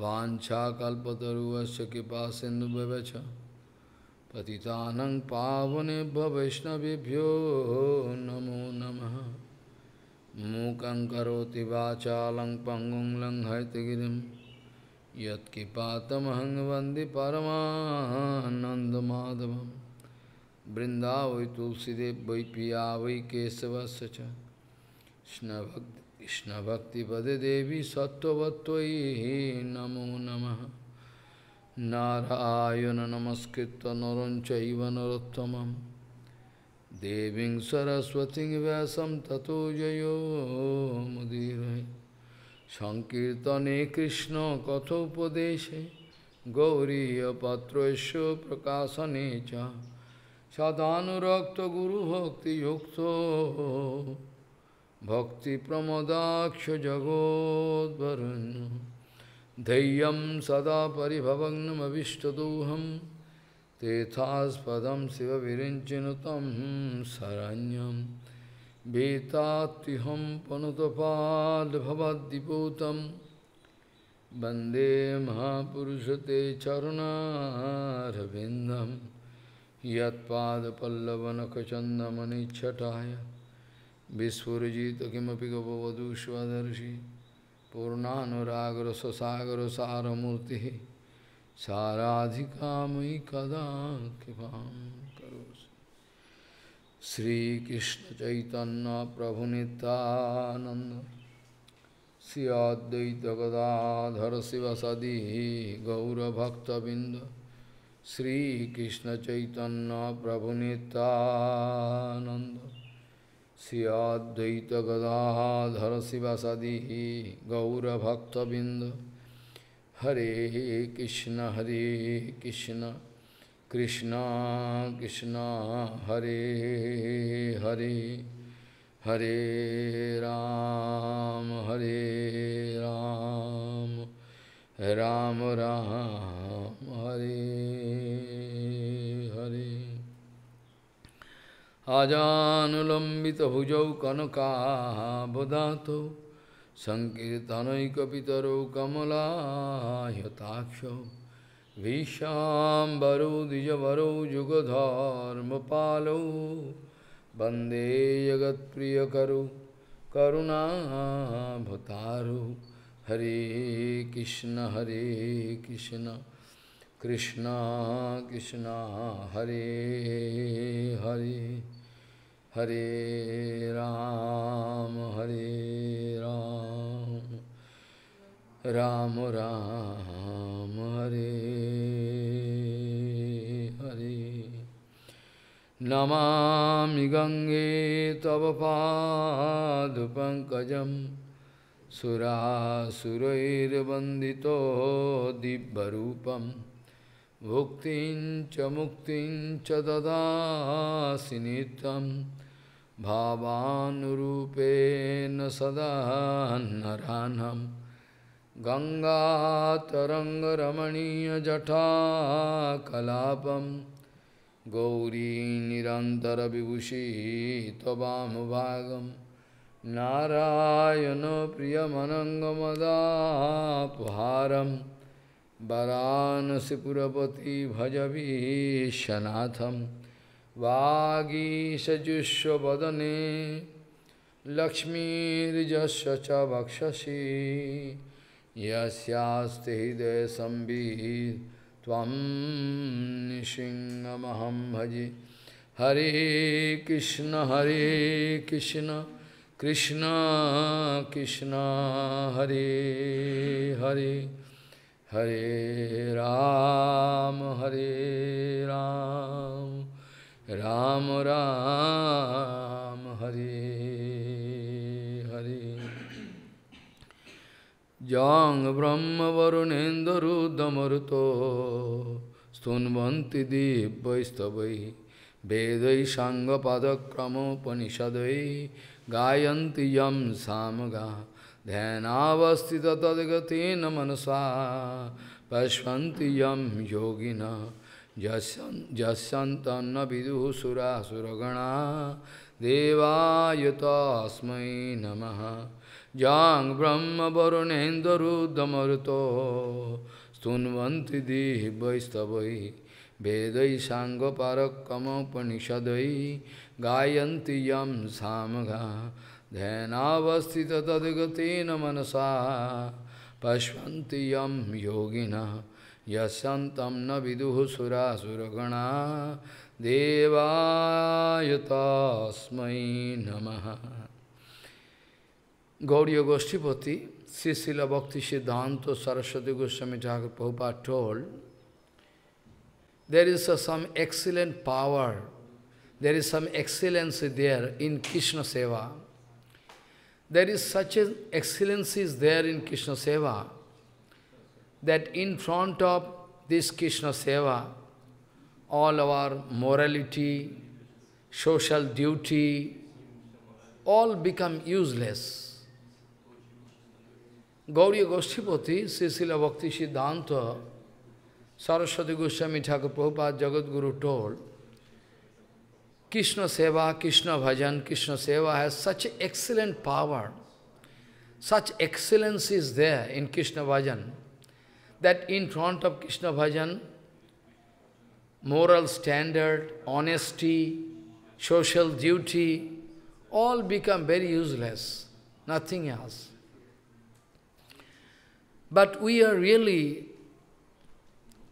वाछाकल्पतरुश्च कृपा सिंधुभ्यच पति पावनेभ्य वैष्णवेभ्यो नमो नमः मूकं करोति वाचालं पङ्गुं लङ्घयतगिरिं यत्किपातमहं वन्दे परमानन्दमाधवं वृन्दा वै तुलसीदेव वै पिया वै केशवस्य स्नभक्ति कृष्णभक्तिपदे देवी सत्त्ववत्त्वयि नमो नमः नारायण नमस्कृत्य नरं चैव नरोत्तमं देवीं सरस्वतीं व्यासं ततो जयो मुदीरय सङ्कीर्तने कृष्णकथोपदेशे गौरीयपात्रस्य प्रकाशने च सदानुरक्तगुरुभक्तियुक्तो भक्तिप्रमदाक्षजगोद्वरुन् धैर्यं सदा परिभवग्नमविष्टदोहं तेथास्पदं शिवविरिञ्चिनुतं शरण्यं वेतात्तिहं पनुतपाद्भवद्दिपूतं वन्दे महापुरुषते चरुणारविन्दं यत्पादपल्लवनखचन्दमनिच्छटाय विस्फुजित किमपि गपवधूष्वदर्शी पूर्णानुरागर ससागर सारमूर्ति साराधिका मयि कदा कृपा करोसि श्रीकृष्ण चैतन्य प्रभु नितानंद श्री गदाधर शिव सदी गौरभक्तबिंद श्रीकृष्ण चैतन्य प्रभु नितानंद श्री अद्वैत गदाधर शिवसदी गौरभक्तबिंद हरे कृष्ण हरे कृष्ण कृष्ण कृष्ण हरे हरे हरे राम हरे राम राम राम हरे कनका अजानुलम्बितभुजौ कनकाबदातौ सङ्कीर्तनैकपितरौ कमलायताक्षौ विशाम्बरौ द्विजवरौ वंदे वन्दे जगत्प्रियकरौ करुणाभतारौ हरे कृष्ण हरे कृष्ण कृष्ण कृष्ण हरे हरे हरे राम हरे राम राम राम हरे हरे नमा गंगे तव पादपङ्कजं सुरासुरैर्वन्दितो दिव्यरूपम् भुक्तिं च मुक्तिं च ददासि नित्यं भावानुरूपेण सदा नरानं गङ्गातरङ्गरमणीयजठा कलापं गौरीनिरन्तरविभूषी त्ववामभागं नारायणप्रियमनङ्गमदापहारम् वरानसीपुरपति भजभीशनाथम वागीशजुष्वदने लक्ष्मीजस्व च वक्षसी यस्ते हृदय संबी सिंहमहम भजे हरे कृष्ण हरे कृष्ण कृष्ण कृष्ण हरे हरे हरे राम हरे राम राम राम हरे हरे जांग ब्रह्म स्तव वेद सांग पदक्रमोपनिषद साङ्गपादक्रमोपनिषदै गायन्ति साम गा ध्यानावस्थित न मनसा पश्वन्ति यम योगिन जस्यन्तन्न विदुः सुरासुरगणा देवाय तस्मै नमः जां ब्रह्मवरुणेन्दरुदमरुतो स्तुन्वन्ति दिवैस्तवै वेदै साङ्गपरकमुपनिषदै गायन्ति यम सामघा ध्यानावस्थित न मनसा पश्वती यम योगिना यशंतम न विदुह सुरा सुरगणा देवायतास्म नम गौड़ गोष्ठीपति श्रीशील भक्ति सिद्धांत सरस्वती गोस्वामी ठाकुर पहुपा told there is some excellent power there is some excellence there in Krishna seva there is such an excellencies there in Krishna Seva, that in front of this Krishna Seva, all our morality, social duty, all become useless. Gauriya Goshtipati, Sisila Bhakti Siddhanta, Saraswati Goswami Thakur Prabhupada Guru told, Krishna Seva, Krishna Bhajan, Krishna Seva has such excellent power, such excellence is there in Krishna Bhajan, that in front of Krishna Bhajan, moral standard, honesty, social duty, all become very useless, nothing else. But we are really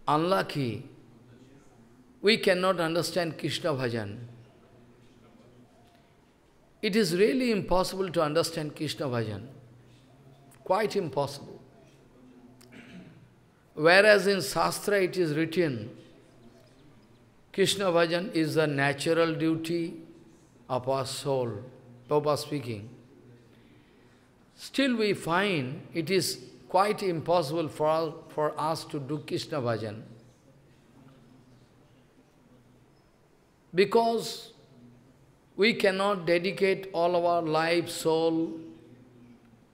unlucky. We cannot understand Krishna Bhajan. It is really impossible to understand Krishna bhajan. Quite impossible. Whereas in Shastra it is written, Krishna bhajan is the natural duty of our soul. Prabhupada speaking. Still we find it is quite impossible for, for us to do Krishna bhajan. Because we cannot dedicate all of our life, soul,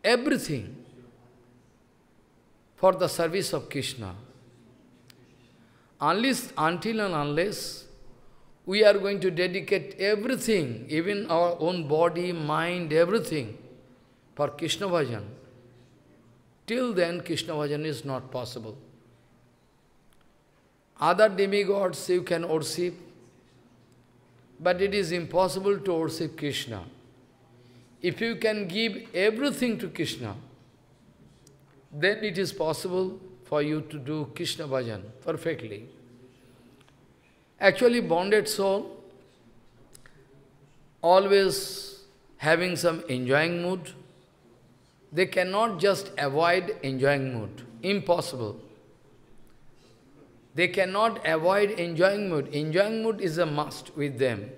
everything for the service of Krishna. Unless, until and unless we are going to dedicate everything, even our own body, mind, everything, for Krishna bhajan. Till then, Krishna bhajan is not possible. Other demigods you can worship, but it is impossible to worship Krishna. If you can give everything to Krishna, then it is possible for you to do Krishna bhajan perfectly. Actually, bonded soul, always having some enjoying mood, they cannot just avoid enjoying mood. Impossible. They cannot avoid enjoying mood. Enjoying mood is a must with them.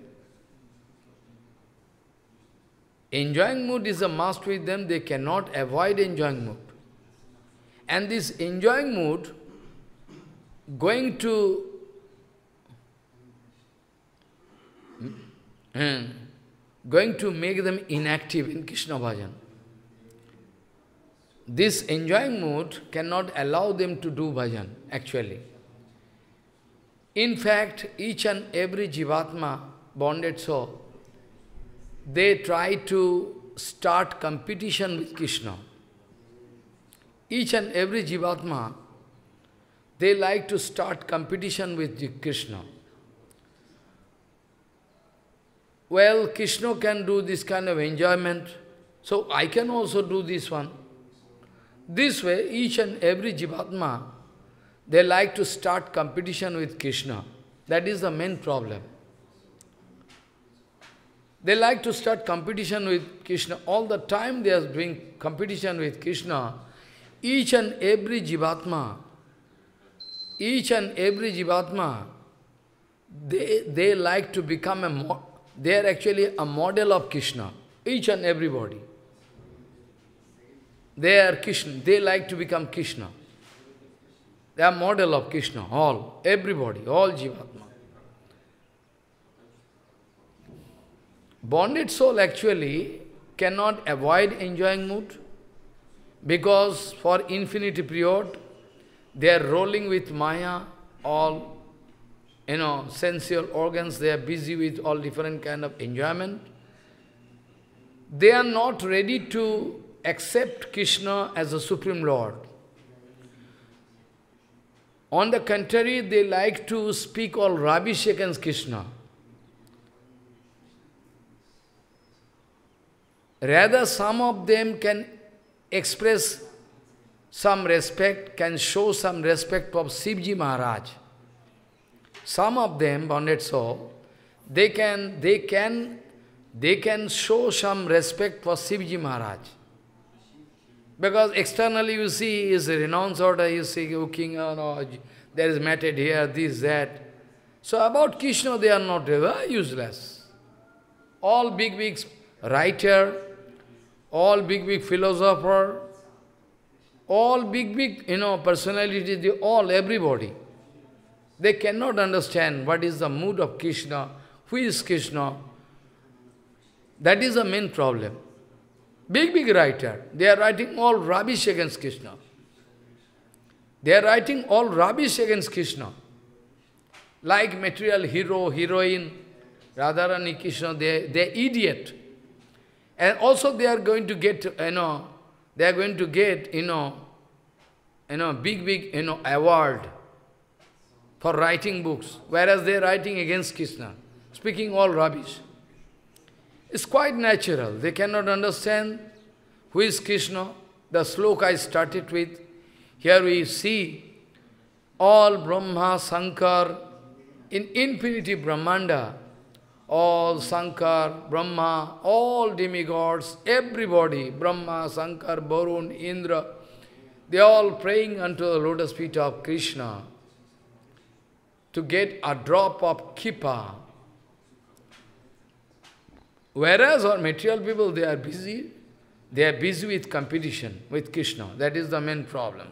Enjoying mood is a must with them. They cannot avoid enjoying mood. And this enjoying mood, going to hmm, hmm, going to make them inactive in Krishna bhajan. This enjoying mood cannot allow them to do bhajan, actually. In fact, each and every Jivatma, bonded soul, they try to start competition with Krishna. Each and every Jivatma, they like to start competition with Krishna. Well, Krishna can do this kind of enjoyment, so I can also do this one. This way, each and every Jivatma, they like to start competition with Krishna. That is the main problem. They like to start competition with Krishna. All the time they are doing competition with Krishna. Each and every Jivatma, each and every Jivatma, they, they like to become a, they are actually a model of Krishna, each and everybody. They are Krishna, they like to become Krishna. They are model of Krishna, all, everybody, all Jivatma. Bonded soul actually cannot avoid enjoying mood because for infinity period they are rolling with Maya, all, you know, sensual organs, they are busy with all different kind of enjoyment. They are not ready to accept Krishna as the Supreme Lord. On the contrary, they like to speak all rubbish against Krishna. Rather, some of them can express some respect, can show some respect for Sivji Maharaj. Some of them, bonded soul, they can, they can, they can show some respect for Sivji Maharaj. Because externally you see is renounced order, you see looking on, oh or there is method here, this, that. So about Krishna they are not ever useless. All big, big writer, all big, big philosopher, all big, big, you know, personality, they, all, everybody. They cannot understand what is the mood of Krishna, who is Krishna. That is the main problem. Big, big writer. They are writing all rubbish against Krishna. They are writing all rubbish against Krishna. Like material hero, heroine, Radharani, Krishna, they, they're idiot. And also they are going to get, you know, they are going to get, you know, you know, big, big, you know, award for writing books, whereas they are writing against Krishna, speaking all rubbish. It's quite natural. They cannot understand who is Krishna. The sloka I started with. Here we see all Brahma, Sankar, in infinity Brahmanda, all Sankar, Brahma, all demigods, everybody, Brahma, Sankar, Varun, Indra, they are all praying unto the lotus feet of Krishna to get a drop of kippa, Whereas our material people, they are busy, they are busy with competition, with Krishna. That is the main problem.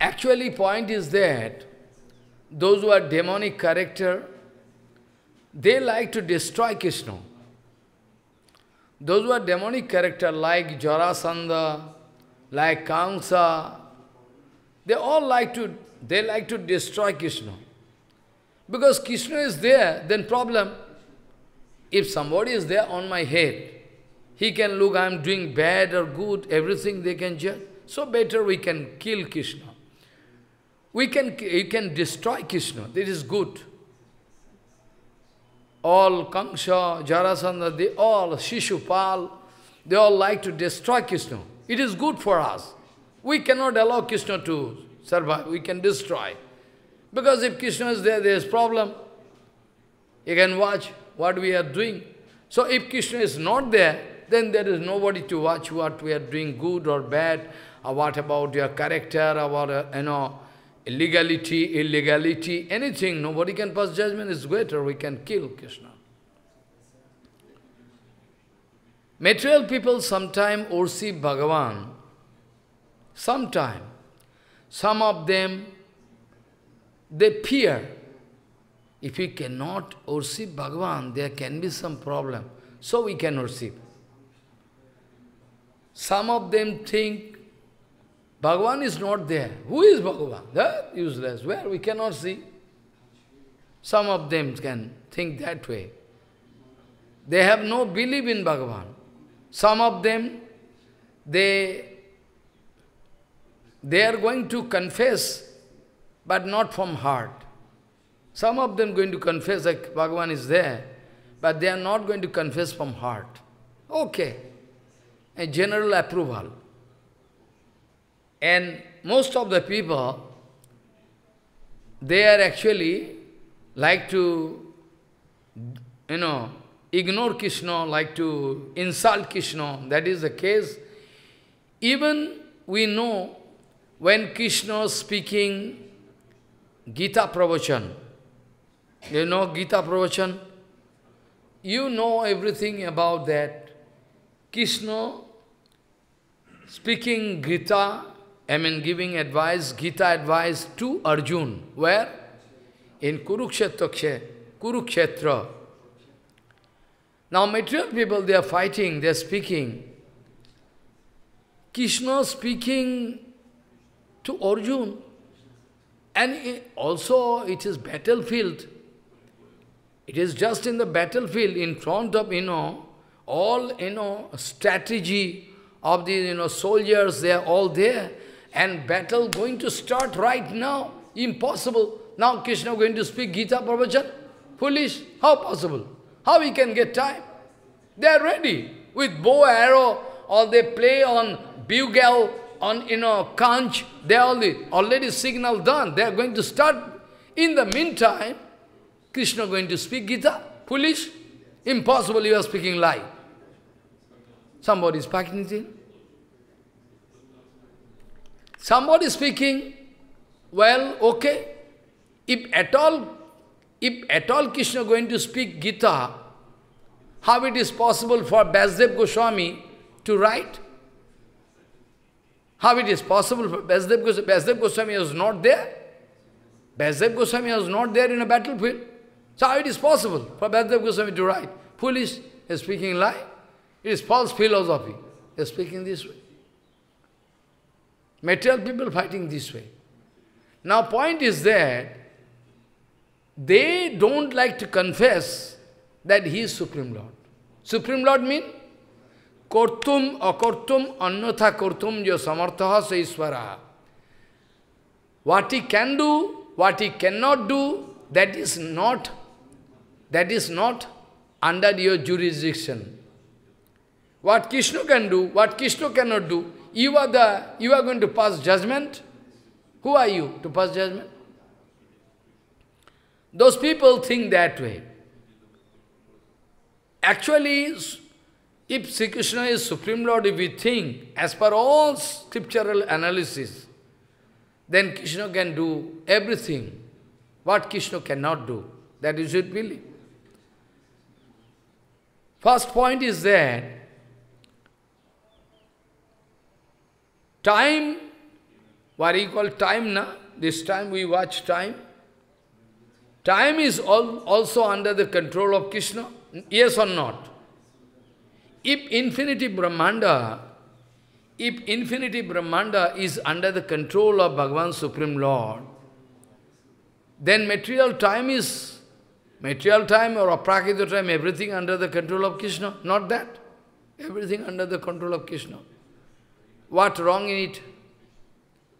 Actually, point is that those who are demonic character, they like to destroy Krishna. Those who are demonic character like Jarasandha, like Kamsa, they all like to, they like to destroy Krishna. Because Krishna is there, then problem, if somebody is there on my head, he can look, I am doing bad or good, everything they can judge. So better we can kill Krishna. We can, you can destroy Krishna, is good. All Kamsa, Jarasandha, they all, Shishupal, they all like to destroy Krishna. It is good for us. We cannot allow Krishna to survive, we can destroy. Because if Krishna is there, there is problem. You can watch what we are doing. So if Krishna is not there, then there is nobody to watch what we are doing, good or bad, or what about your character, or uh, you know, illegality, illegality, anything. Nobody can pass judgment. It's greater. We can kill Krishna. Material people sometime worship Bhagavan. Sometime. Some of them, they fear if we cannot worship Bhagavan, there can be some problem. So we can worship. Some of them think Bhagavan is not there. Who is Bhagavan? That useless. Where? We cannot see. Some of them can think that way. They have no belief in Bhagavan. Some of them, they, they are going to confess, but not from heart. Some of them going to confess that Bhagavan is there, but they are not going to confess from heart. Okay. A general approval. And most of the people, they are actually like to, you know, ignore Krishna, like to insult Krishna. That is the case. Even we know when Krishna is speaking Gita Pravachan, you know Gita Pravachan? You know everything about that. Krishna speaking Gita, I mean giving advice, Gita advice to Arjun. Where? In Kurukshetra. Kurukshetra. Now material people, they are fighting, they are speaking. Krishna speaking to Arjun. And also it is battlefield. It is just in the battlefield, in front of, you know, all, you know, strategy of the, you know, soldiers, they are all there. And battle going to start right now. Impossible. Now Krishna going to speak Gita Pravachan? Foolish. How possible? How we can get time? They are ready. With bow, arrow, or they play on bugle, on, you know, conch. They are already, already signal done. They are going to start. In the meantime, Krishna going to speak Gita? Foolish? Impossible, you are speaking lie. Somebody is in. Somebody speaking, well, okay. If at all, if at all Krishna going to speak Gita, how it is possible for Basdev Goswami to write? How it is possible for Basdev Goswami? Basdev Goswami was not there. Basdev Goswami was not there in a battlefield. So how it is possible for Bhaddev Goswami to write? Foolish, is speaking lie. It is false philosophy. They is speaking this way. Material people fighting this way. Now point is that they don't like to confess that he is Supreme Lord. Supreme Lord means Kortum akortum annatha kortum yo samartha se What he can do, what he cannot do, that is not that is not under your jurisdiction. What Krishna can do, what Krishna cannot do, you are the you are going to pass judgment. Who are you to pass judgment? Those people think that way. Actually, if Sri Krishna is Supreme Lord, if we think, as per all scriptural analysis, then Krishna can do everything what Krishna cannot do. That you should believe. First point is that time, what you call time, Now this time we watch time. Time is all, also under the control of Krishna, yes or not? If infinity Brahmanda, if infinity Brahmanda is under the control of Bhagavan Supreme Lord, then material time is Material time or aprakita time, everything under the control of Krishna. Not that. Everything under the control of Krishna. What wrong in it?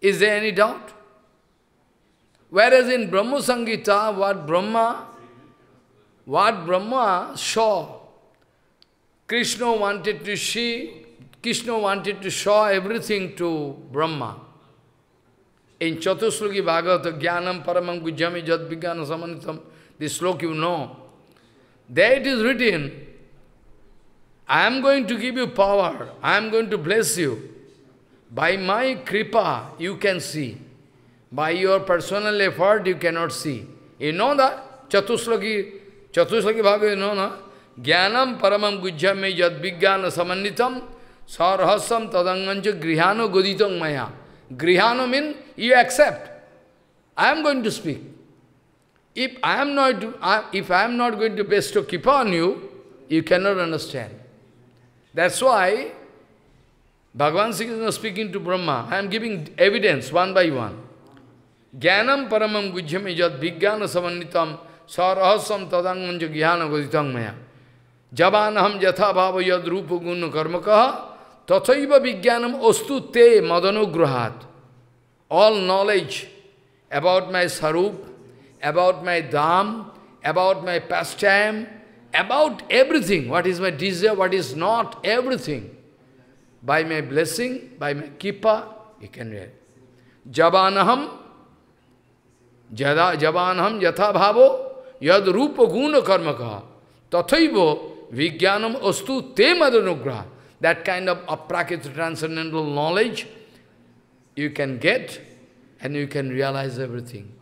Is there any doubt? Whereas in Brahma Sangita, what Brahma, what Brahma saw, Krishna wanted to see, Krishna wanted to show everything to Brahma. In Chatusluki Bhagavata, Jnanam Paramam Gujyami Jad Samanitam, this slok you know. There it is written, I am going to give you power, I am going to bless you. By my kripa, you can see. By your personal effort, you cannot see. You know that? Chatusloki, Chatusloki Bhagavad, you know na, ज्ञानम paramam गुज्जा में यद विज्ञान समन्वितम सरहसम तदंगंज गृहानो गोदितम मया गृहानो you accept. I am going to speak. If I am not, if I am not going to bestow kippa on you, you cannot understand. That's why Bhagavan Singh is not speaking to Brahma. I am giving evidence one by one. Jnanam paramam gujyam ijat vijnana samannitam sarahasam tadangmanja jnana goditam maya. Jabanaham yatha bhava yad rupa guna karmakaha tathaiva vijnanam ostu te madano All knowledge about my sarup, about my dham, about my pastime, about everything, what is my desire, what is not, everything. By my blessing, by my kippa, you can read. Jabanaham, jada, jabanaham yatha bhavo, yad rupa guna karma kaha, vijnanam astu te madanugraha. That kind of aprakita transcendental knowledge you can get and you can realize everything.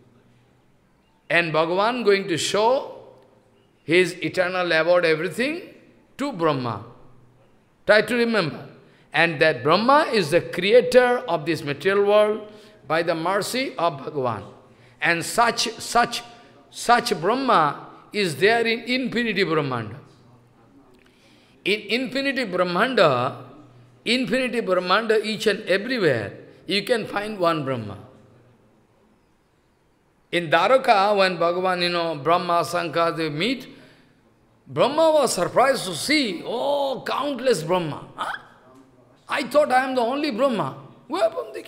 And Bhagavan going to show his eternal about everything, to Brahma. Try to remember. And that Brahma is the creator of this material world by the mercy of Bhagavan. And such, such, such Brahma is there in infinity Brahmanda. In infinity Brahmanda, infinity Brahmanda each and everywhere, you can find one Brahma. In Dharaka, when Bhagavan, you know, Brahma, Sankar, they meet, Brahma was surprised to see, oh, countless Brahma. Huh? I thought I am the only Brahma. Where am I?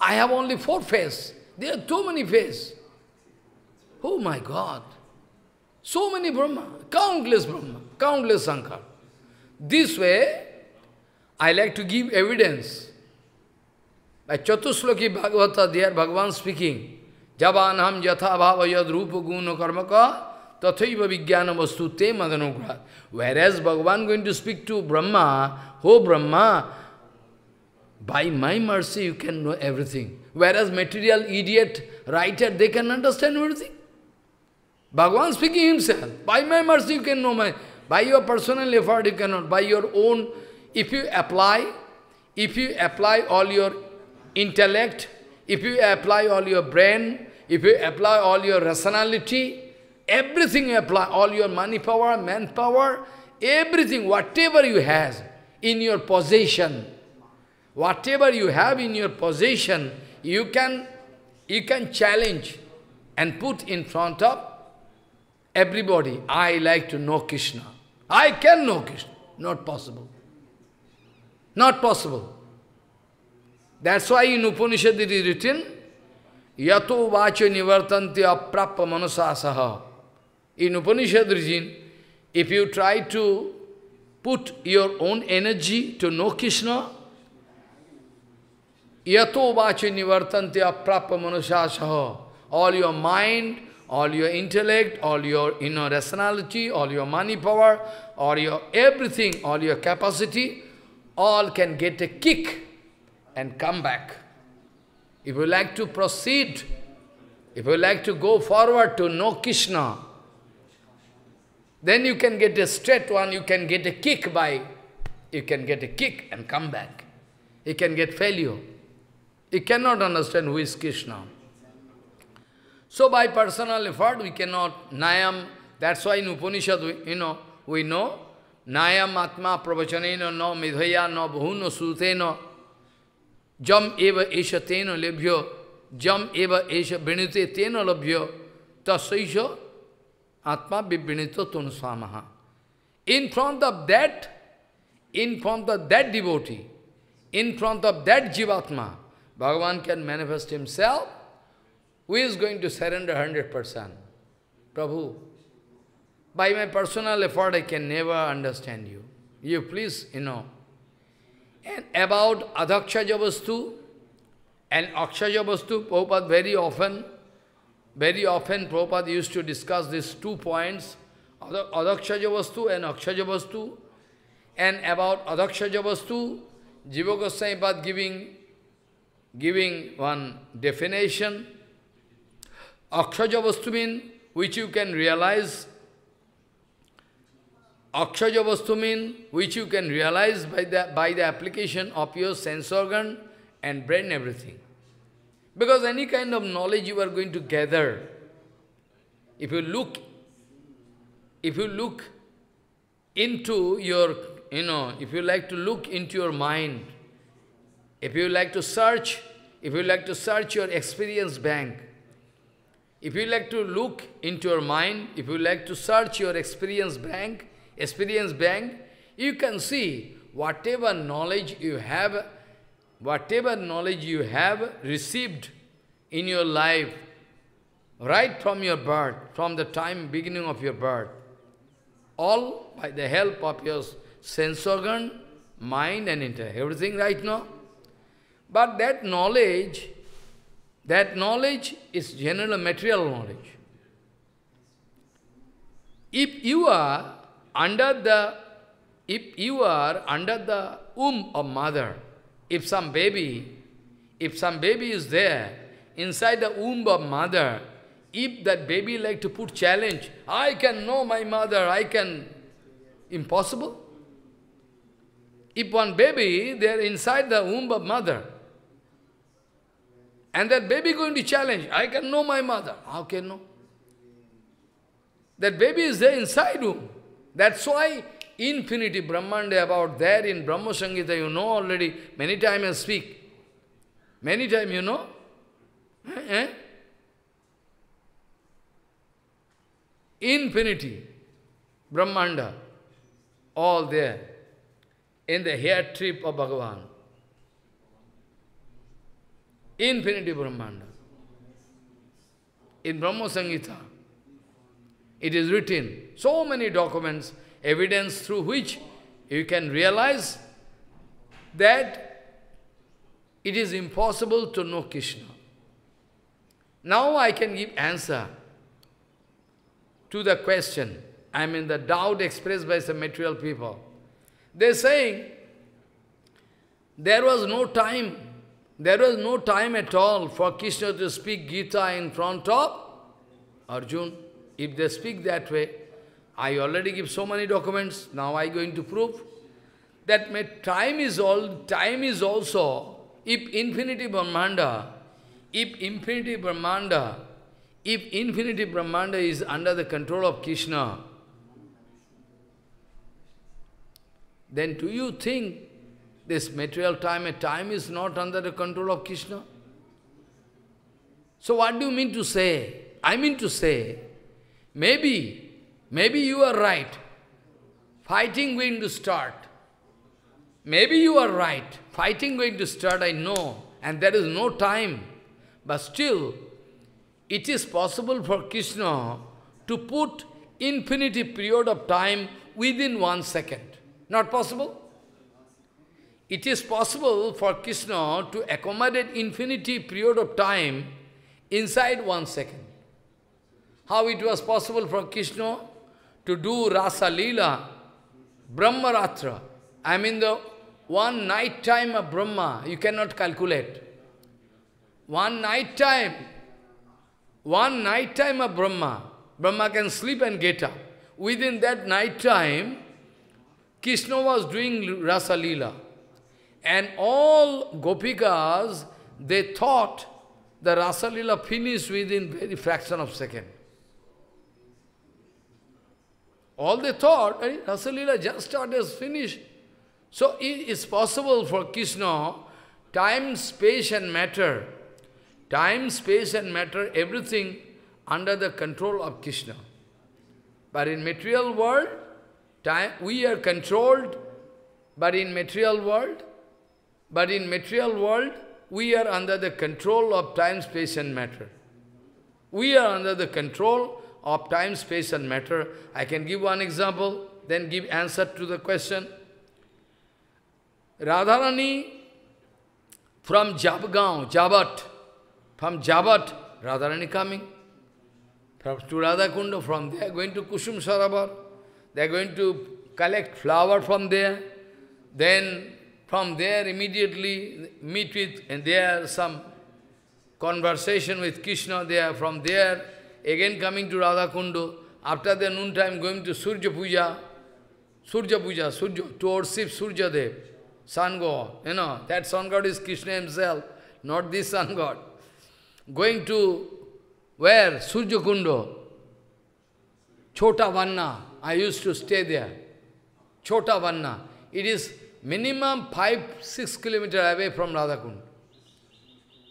I have only four faces. There are too many faces. Oh my God! So many Brahma, countless Brahma, countless Sankar. This way, I like to give evidence. By Chatusloki Bhagavata, there Bhagavan speaking. Javanam हम यथा भाव यद रूप गुण कर्म का तथैव विज्ञान वस्तु ते मदनुग्रह whereas Bhagavan going to speak to Brahma हो Brahma by my mercy you can know everything. Whereas material idiot, writer, they can understand everything. Bhagavan speaking himself, by my mercy you can know my, by your personal effort you cannot, by your own, if you apply, if you apply all your intellect, if you apply all your brain, if you apply all your rationality, everything you apply, all your money power, manpower, everything, whatever you have in your possession, whatever you have in your possession, you can, you can challenge and put in front of everybody, I like to know Krishna. I can know Krishna. Not possible. Not possible. That's why in Upanishad it is written, Yato vacha nivartanti aprappa manasasaha. In Upanishad region, if you try to put your own energy to know Krishna, Yato vacha nivartanti aprappa manasasaha. All your mind, all your intellect, all your inner rationality, all your money power, all your everything, all your capacity, all can get a kick and come back. If you like to proceed, if you like to go forward to know Krishna, then you can get a straight one, you can get a kick by, you can get a kick and come back. You can get failure. You cannot understand who is Krishna. So by personal effort, we cannot, Nayam, that's why in Upanishad, we, you know, we know, Nayam Atma Pravachanena no Midhaya no Bhuno no. Jam eva esha teno lebhyo, jam eva esha binite teno labhyo, tasaisha atma bibinito tun swamaha. In front of that, in front of that devotee, in front of that jivatma, Bhagavan can manifest himself, who is going to surrender 100%? Prabhu, by my personal effort I can never understand you. You please, you know, and about Adhakshaja Vastu and Akshaja Vastu, Prabhupada very often, very often Prabhupada used to discuss these two points, Adhakshaja Vastu and Akshaja And about Adhakshaja Vastu, Jiva Goswami giving, giving one definition. Akshaja means which you can realize Akshaja vastu which you can realize by the, by the application of your sense organ and brain everything. Because any kind of knowledge you are going to gather, if you look, if you look into your, you know, if you like to look into your mind, if you like to search, if you like to search your experience bank, if you like to look into your mind, if you like to search your experience bank, experience bank, you can see whatever knowledge you have, whatever knowledge you have received in your life, right from your birth, from the time beginning of your birth, all by the help of your sense organ, mind and intellect, everything right now. But that knowledge, that knowledge is general material knowledge. If you are under the, if you are under the womb of mother, if some baby, if some baby is there, inside the womb of mother, if that baby like to put challenge, I can know my mother, I can, impossible. If one baby, they are inside the womb of mother, and that baby going to challenge, I can know my mother. How can know? That baby is there inside womb. That's why infinity Brahmanda about there in Brahma Sangita, you know already, many times I speak. Many times you know. Eh, eh? Infinity, Brahmanda, all there, in the hair trip of Bhagavan. Infinity Brahmanda. In Brahma Sangita, it is written, so many documents, evidence through which you can realize that it is impossible to know Krishna. Now I can give answer to the question, I mean the doubt expressed by some material people. They're saying, there was no time, there was no time at all for Krishna to speak Gita in front of Arjuna. If they speak that way, I already give so many documents, now I going to prove that my time is all time is also if infinity Brahmanda, if infinity Brahmanda, if infinity Brahmanda is under the control of Krishna, then do you think this material time, a time is not under the control of Krishna? So what do you mean to say? I mean to say, Maybe, maybe you are right. Fighting going to start. Maybe you are right. Fighting going to start, I know. And there is no time. But still, it is possible for Krishna to put infinity period of time within one second. Not possible? It is possible for Krishna to accommodate infinity period of time inside one second. How it was possible for Krishna to do Rasa Leela, Brahmaratra. I mean the one night time of Brahma, you cannot calculate. One night time, one night time of Brahma, Brahma can sleep and get up. Within that night time, Krishna was doing Rasa Leela. And all Gopikas, they thought the Rasa Leela finished within very fraction of second. All they thought, I mean, eh, Rasalila just started, finished. So it is possible for Krishna, time, space and matter, time, space and matter, everything under the control of Krishna. But in material world, time, we are controlled, but in material world, but in material world, we are under the control of time, space and matter. We are under the control of time, space and matter. I can give one example, then give answer to the question. Radharani from Jabgaon, Jabat, from Jabat, Radharani coming. From to Radhakunda, from there going to Kusum Sarabar. They are going to collect flower from there. Then from there immediately meet with, and there some conversation with Krishna there, from there again coming to Radha Kundu. After the noon time, going to surja Puja. surja Puja, towards to worship Dev, sun god. You know, that sun god is Krishna himself, not this sun god. Going to where? Surja Kundu. Chota Vanna. I used to stay there. Chota Vanna. It is minimum 5-6 kilometer away from Radha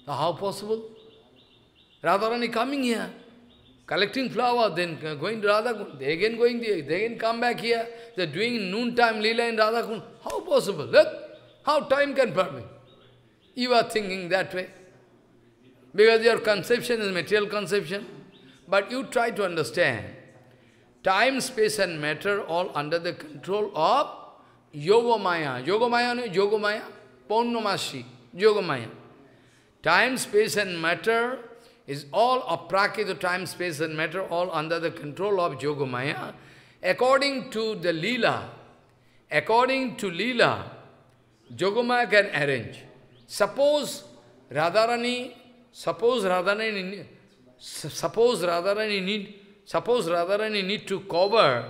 how possible? Radharani coming here collecting flower, then uh, going to Radha Kund, they again going there, they again come back here, they're doing noontime Leela in Radha Kund. How possible? Look, how time can permit? You are thinking that way. Because your conception is material conception. But you try to understand, time, space and matter all under the control of Yogamaya. Yogamaya, no? Yogamaya, Paunamasi, Yogamaya. Time, space and matter is all aprakita time, space and matter, all under the control of Yogamaya. According to the lila, according to lila, Yogamaya can arrange. Suppose Radharani, suppose Radharani, suppose Radharani need, suppose Radharani need to cover,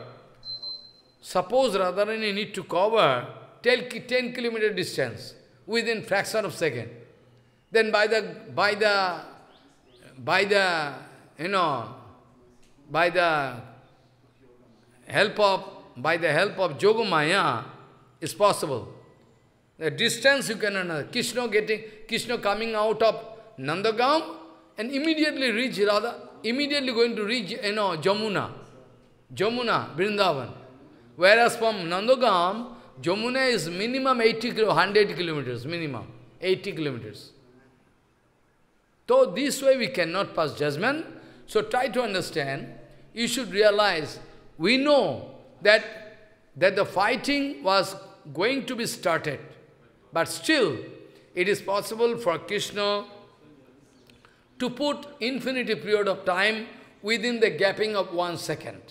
suppose Radharani need to cover 10 kilometer distance within fraction of second. Then by the, by the by the, you know, by the help of, by the help of Jogamaya, is possible. The distance you can understand. Uh, Krishna getting, Krishna coming out of Nandagam and immediately reach Radha, immediately going to reach, you know, Jamuna, Jamuna, Vrindavan. Whereas from Nandagam, Jamuna is minimum 80 100 kilometers, minimum 80 kilometers. So this way we cannot pass judgment. So try to understand, you should realize, we know that, that the fighting was going to be started. But still, it is possible for Krishna to put infinity period of time within the gapping of one second.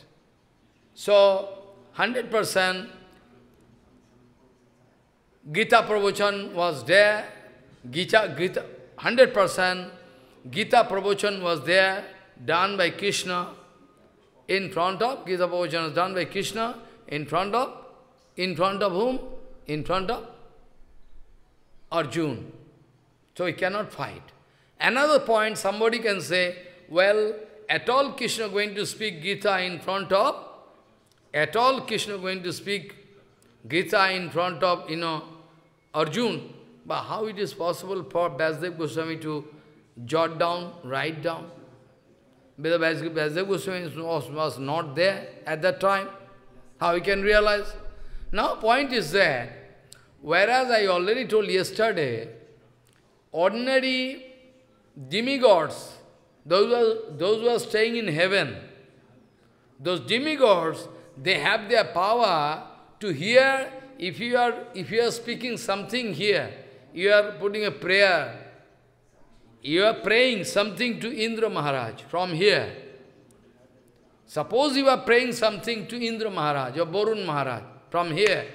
So, 100% Gita Pravachan was there, Gita, Gita, 100% Gita Pravachan was there, done by Krishna, in front of, Gita Pravachan was done by Krishna, in front of, in front of whom? In front of Arjun. So he cannot fight. Another point, somebody can say, well, at all Krishna going to speak Gita in front of, at all Krishna going to speak Gita in front of, you know, Arjun. But how it is possible for Basdev Goswami to jot down, write down. Vedabhyasadeva Goswami was not there at that time. How we can realize? Now point is that, whereas I already told yesterday, ordinary demigods, those who are, those who are staying in heaven, those demigods, they have their power to hear if you are if you are speaking something here, you are putting a prayer, you are praying something to Indra Maharaj from here. Suppose you are praying something to Indra Maharaj or Borun Maharaj from here.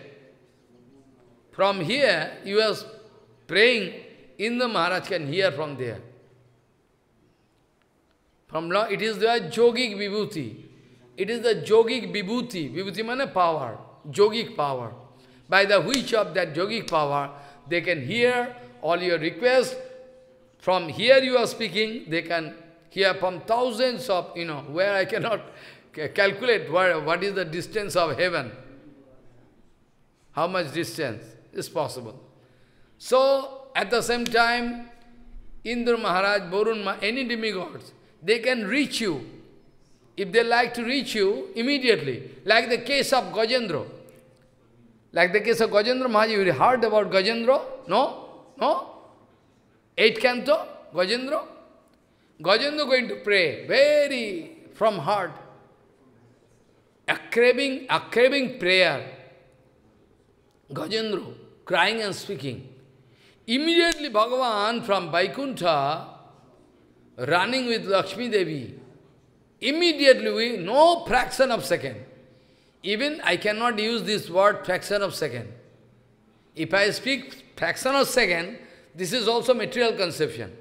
From here, you are praying, Indra Maharaj can hear from there. From now, it is the yogic vibhuti. It is the yogic vibhuti. Vibhuti means power, yogic power. By the which of that yogic power, they can hear all your requests from here you are speaking, they can hear from thousands of, you know, where I cannot calculate what, what is the distance of heaven. How much distance is possible. So, at the same time, Indra Maharaj, Varun any demigods, they can reach you. If they like to reach you, immediately. Like the case of Gajendra. Like the case of Gajendra Maharaj, you heard about Gajendra? No? No? Eight canto, Gajendra. Gajendra going to pray very from heart. A craving, a craving prayer. Gajendra crying and speaking. Immediately Bhagavan from Vaikuntha running with Lakshmi Devi. Immediately, we, no fraction of second. Even I cannot use this word fraction of second. If I speak fraction of second, this is also material conception.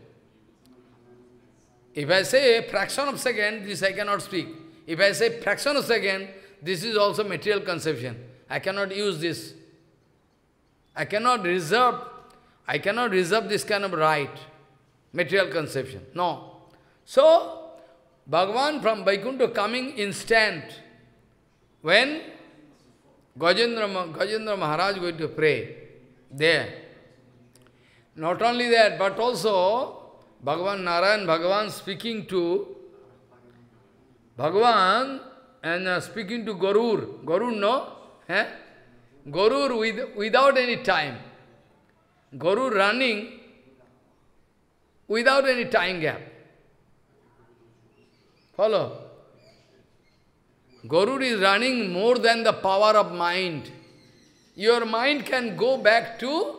If I say fraction of second, this I cannot speak. If I say fraction of second, this is also material conception. I cannot use this. I cannot reserve, I cannot reserve this kind of right, material conception. No. So, Bhagavan from Vaikuntha coming instant, when Gajendra, Gajendra Maharaj going to pray there, not only that, but also Bhagavan Narayan, Bhagavan speaking to Bhagavan and uh, speaking to Garur. Garur, no? Eh? Garur with, without any time. Garur running without any time gap. Follow? Garur is running more than the power of mind. Your mind can go back to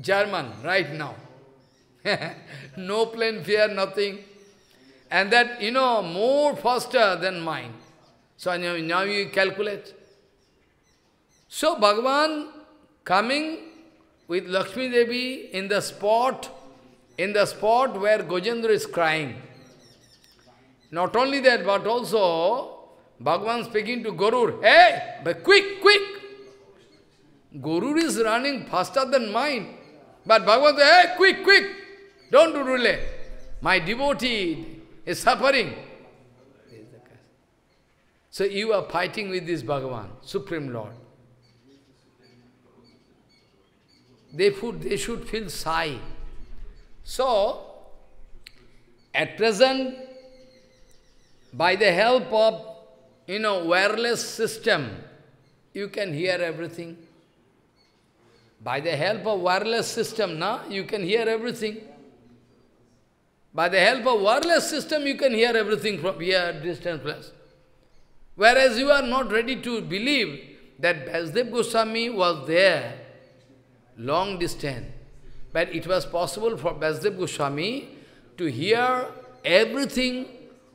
German right now. no plane fear, nothing. And that, you know, more faster than mine. So now, now you calculate. So Bhagavan coming with Lakshmi Devi in the spot, in the spot where Gojendra is crying. Not only that, but also Bhagavan speaking to Gorur, hey, but quick, quick. Gorur is running faster than mine. But Bhagavan says, hey, quick, quick, don't do relay. My devotee is suffering. So you are fighting with this Bhagavan, Supreme Lord. They, put, they should feel sigh. So, at present, by the help of, you know, wireless system, you can hear everything. By the help of wireless system, now you can hear everything. By the help of wireless system, you can hear everything from here, distant place. Whereas you are not ready to believe that Vasudev Goswami was there, long distance. But it was possible for Vasudev Goswami to hear everything,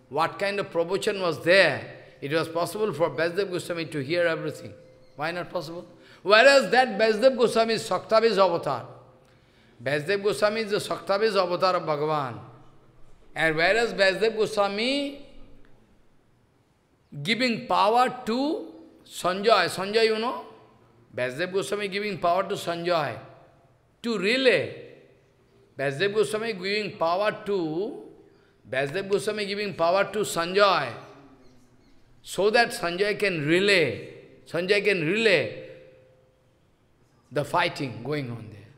what kind of promotion was there. It was possible for Vasudev Goswami to hear everything. Why not possible? Whereas that Vaisdev Goswami is Saktavi's avatar. Vaisdev Goswami is the Saktavi's avatar of Bhagavan. And whereas Vaisdev Goswami giving power to Sanjay. Sanjay, you know? Vaisdev Goswami giving power to Sanjay to relay. Vaisdev Goswami giving power to Vaisdev Goswami giving power to Sanjay so that Sanjay can relay. Sanjay can relay the fighting going on there.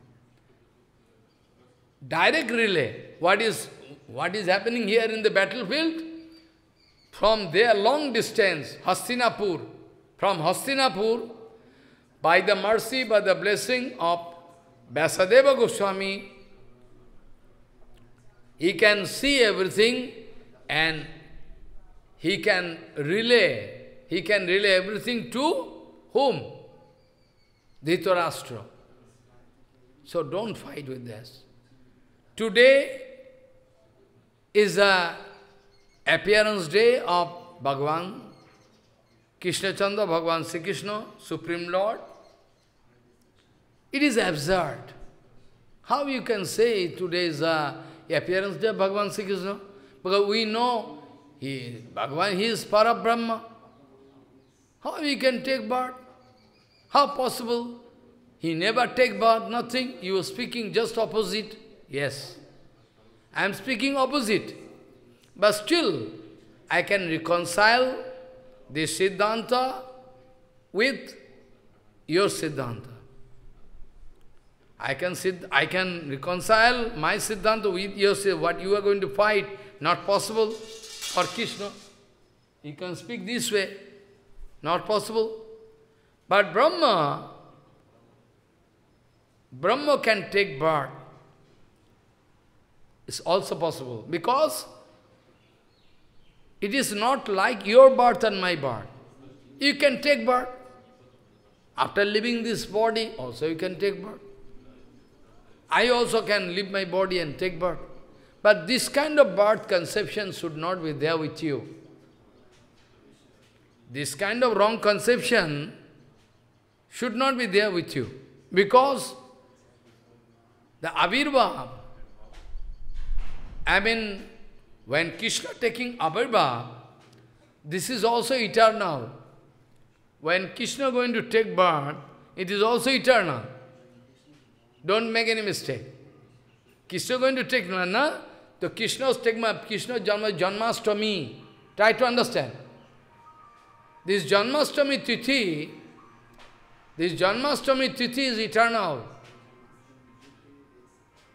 Direct relay. What is, what is happening here in the battlefield? From there, long distance, Hastinapur. From Hastinapur, by the mercy, by the blessing of Vyasadeva Goswami, he can see everything and he can relay, he can relay everything to whom? Dhritarashtra. So don't fight with this. Today is the appearance day of Bhagavan, Krishna Chandra, Bhagavan Sri Krishna, Supreme Lord. It is absurd. How you can say today is the appearance day of Bhagavan Sri Krishna? Because we know he, Bhagavan, he is Parabrahma. How we can take birth? How possible? He never take bath, nothing. You are speaking just opposite. Yes. I am speaking opposite. But still, I can reconcile this Siddhanta with your Siddhanta. I can, sit, I can reconcile my Siddhanta with your Siddhanta. What you are going to fight, not possible. Or Krishna, you can speak this way, not possible. But Brahma, Brahma can take birth. It's also possible because it is not like your birth and my birth. You can take birth. After leaving this body, also you can take birth. I also can leave my body and take birth. But this kind of birth conception should not be there with you. This kind of wrong conception should not be there with you. Because the Abhirva, I mean, when Krishna taking Abhirva, this is also eternal. When Krishna going to take birth, it is also eternal. Don't make any mistake. Krishna going to take Nana, the Krishna take my Krishna Janma Janmastami. Try to understand. This Janmastami Tithi This Janmashtami Tithi is eternal.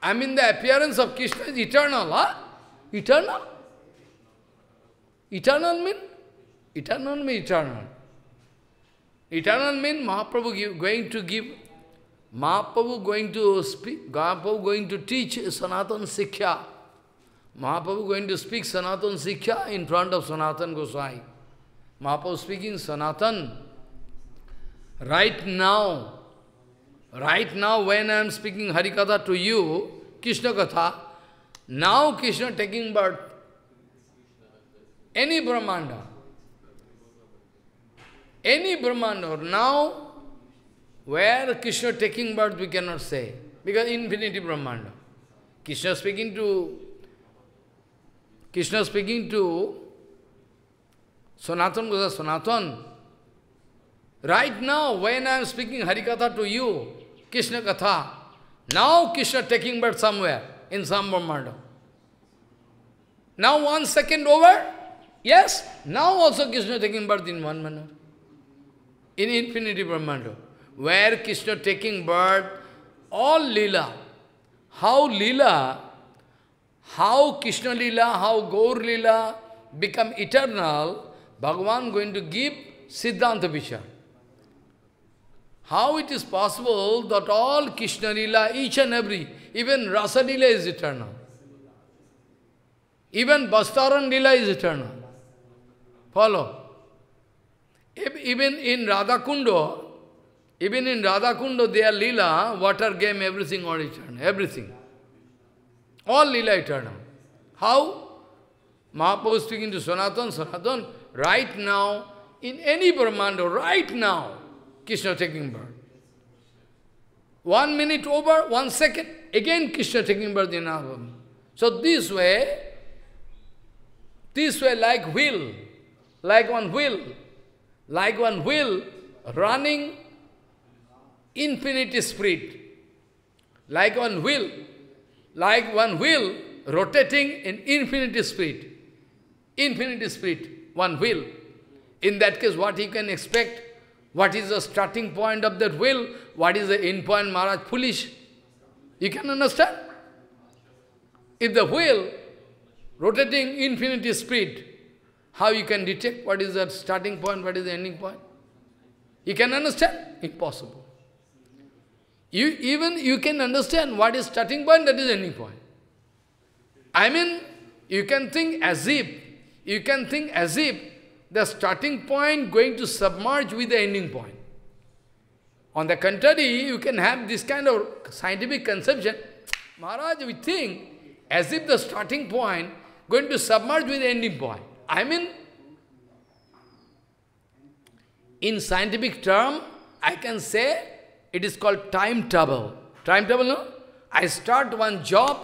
I mean the appearance of Krishna is eternal, huh? Eternal? Eternal mean? Eternal mean eternal. Eternal mean Mahaprabhu give, going to give, Mahaprabhu going to speak, Mahaprabhu going to teach Sanatana Sikhya. Mahaprabhu going to speak Sanatana Sikhya in front of Sanatana Goswami. Mahaprabhu speaking Sanatana Right now, right now when I am speaking Harikatha to you, Krishna Katha, now Krishna taking birth, any Brahmanda, any Brahmanda, now where Krishna taking birth we cannot say, because infinity Brahmanda. Krishna speaking to, Krishna speaking to Sanatana Goswami, Sanatana, Right now, when I am speaking Harikatha to you, Krishna Katha, now Krishna taking birth somewhere in some Brahmanda. Now one second over, yes, now also Krishna taking birth in one manner. In infinity Brahmanda, where Krishna taking birth, all lila. How lila, how Krishna lila, how Gaur lila become eternal, Bhagavan going to give Siddhanta Vishar. How it is possible that all Krishna Lila, each and every, even Rasa Lila is eternal. Even Bastaran Lila is eternal. Follow. Even in Radha Kundo, even in Radha Kundo, their Lila, water game, everything all eternal. Everything. All Lila eternal. How? Mahaprabhu speaking to Sanatana, Sanatana, right now, in any Brahmanda, right now, Krishna taking birth. One minute over, one second, again Krishna taking birth in Nahabhavi. So this way, this way like wheel, like one wheel, like one wheel running infinity speed, like one wheel, like one wheel rotating in infinity speed, infinity speed, one wheel. In that case, what you can expect? What is the starting point of that will? What is the end point, Maharaj? Foolish. You can understand? If the wheel rotating infinity speed, how you can detect what is the starting point, what is the ending point? You can understand? Impossible. You, even you can understand what is starting point, that is ending point. I mean, you can think as if, you can think as if the starting point going to submerge with the ending point. On the contrary, you can have this kind of scientific conception. Maharaj, we think as if the starting point going to submerge with the ending point. I mean, in scientific term, I can say it is called time travel. Time travel, no? I start one job,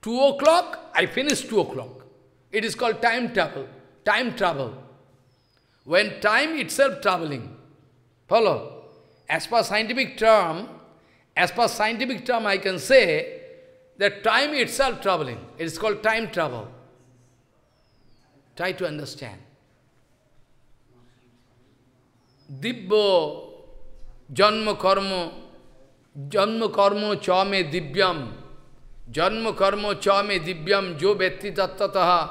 2 o'clock, I finish 2 o'clock. It is called time travel. Time travel when time itself traveling. Follow? As per scientific term, as per scientific term, I can say that time itself traveling. It is called time travel. Try to understand. Dibbo janma karma, janma karma cha me divyam, janma karma cha me jo betti tattataha,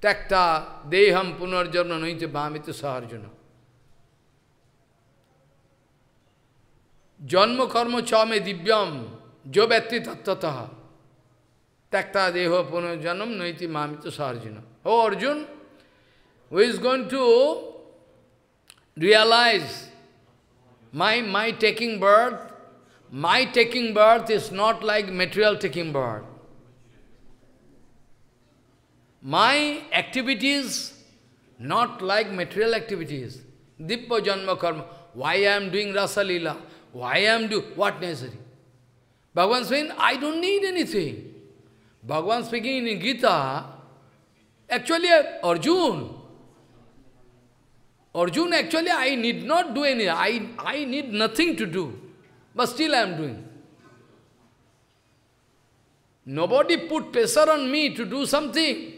Takta deham punarjarna noite bhamita saharjuna. Janma karma chame divyam jo tattataha. Takta deho punarjanam noiti bhamita saharjuna. Oh Arjun, who is going to realize my, my taking birth, my taking birth is not like material taking birth. My activities, not like material activities. Dippa Janma Karma. Why I am doing Rasa Leela? Why I am doing, what necessary? Bhagavan saying, I don't need anything. Bhagavan speaking in Gita, actually Arjun, Arjun, actually I need not do any, I, I need nothing to do, but still I am doing. Nobody put pressure on me to do something.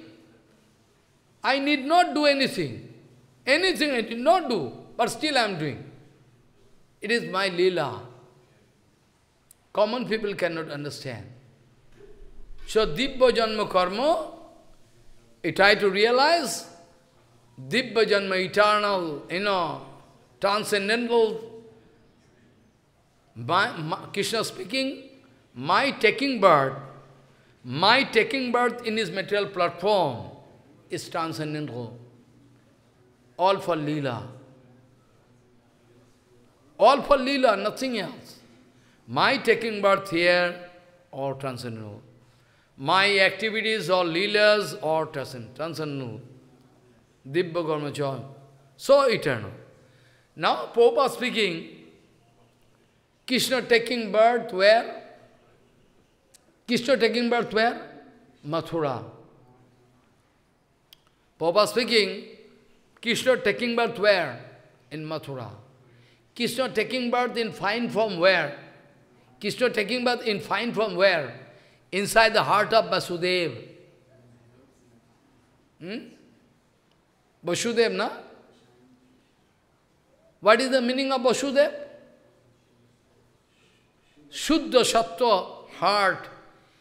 I need not do anything. Anything I did not do, but still I am doing. It is my lila. Common people cannot understand. So, Dibba Janma Karma, I try to realize Dibba Janma, eternal, you know, transcendental. By my, Krishna speaking, my taking birth, my taking birth in his material platform, is transcendental. All for Leela. All for Leela, nothing else. My taking birth here, or transcendental. My activities or Leelas, or transcendental. Dibba Karmachal. So eternal. Now, Popa speaking, Krishna taking birth where? Krishna taking birth where? Mathura. Papa speaking, Krishna taking birth where? In Mathura. Krishna taking birth in fine form where? Krishna taking birth in fine form where? Inside the heart of Vasudev. Hmm? Vasudev, na? What is the meaning of Vasudev? Shuddha Shatva heart.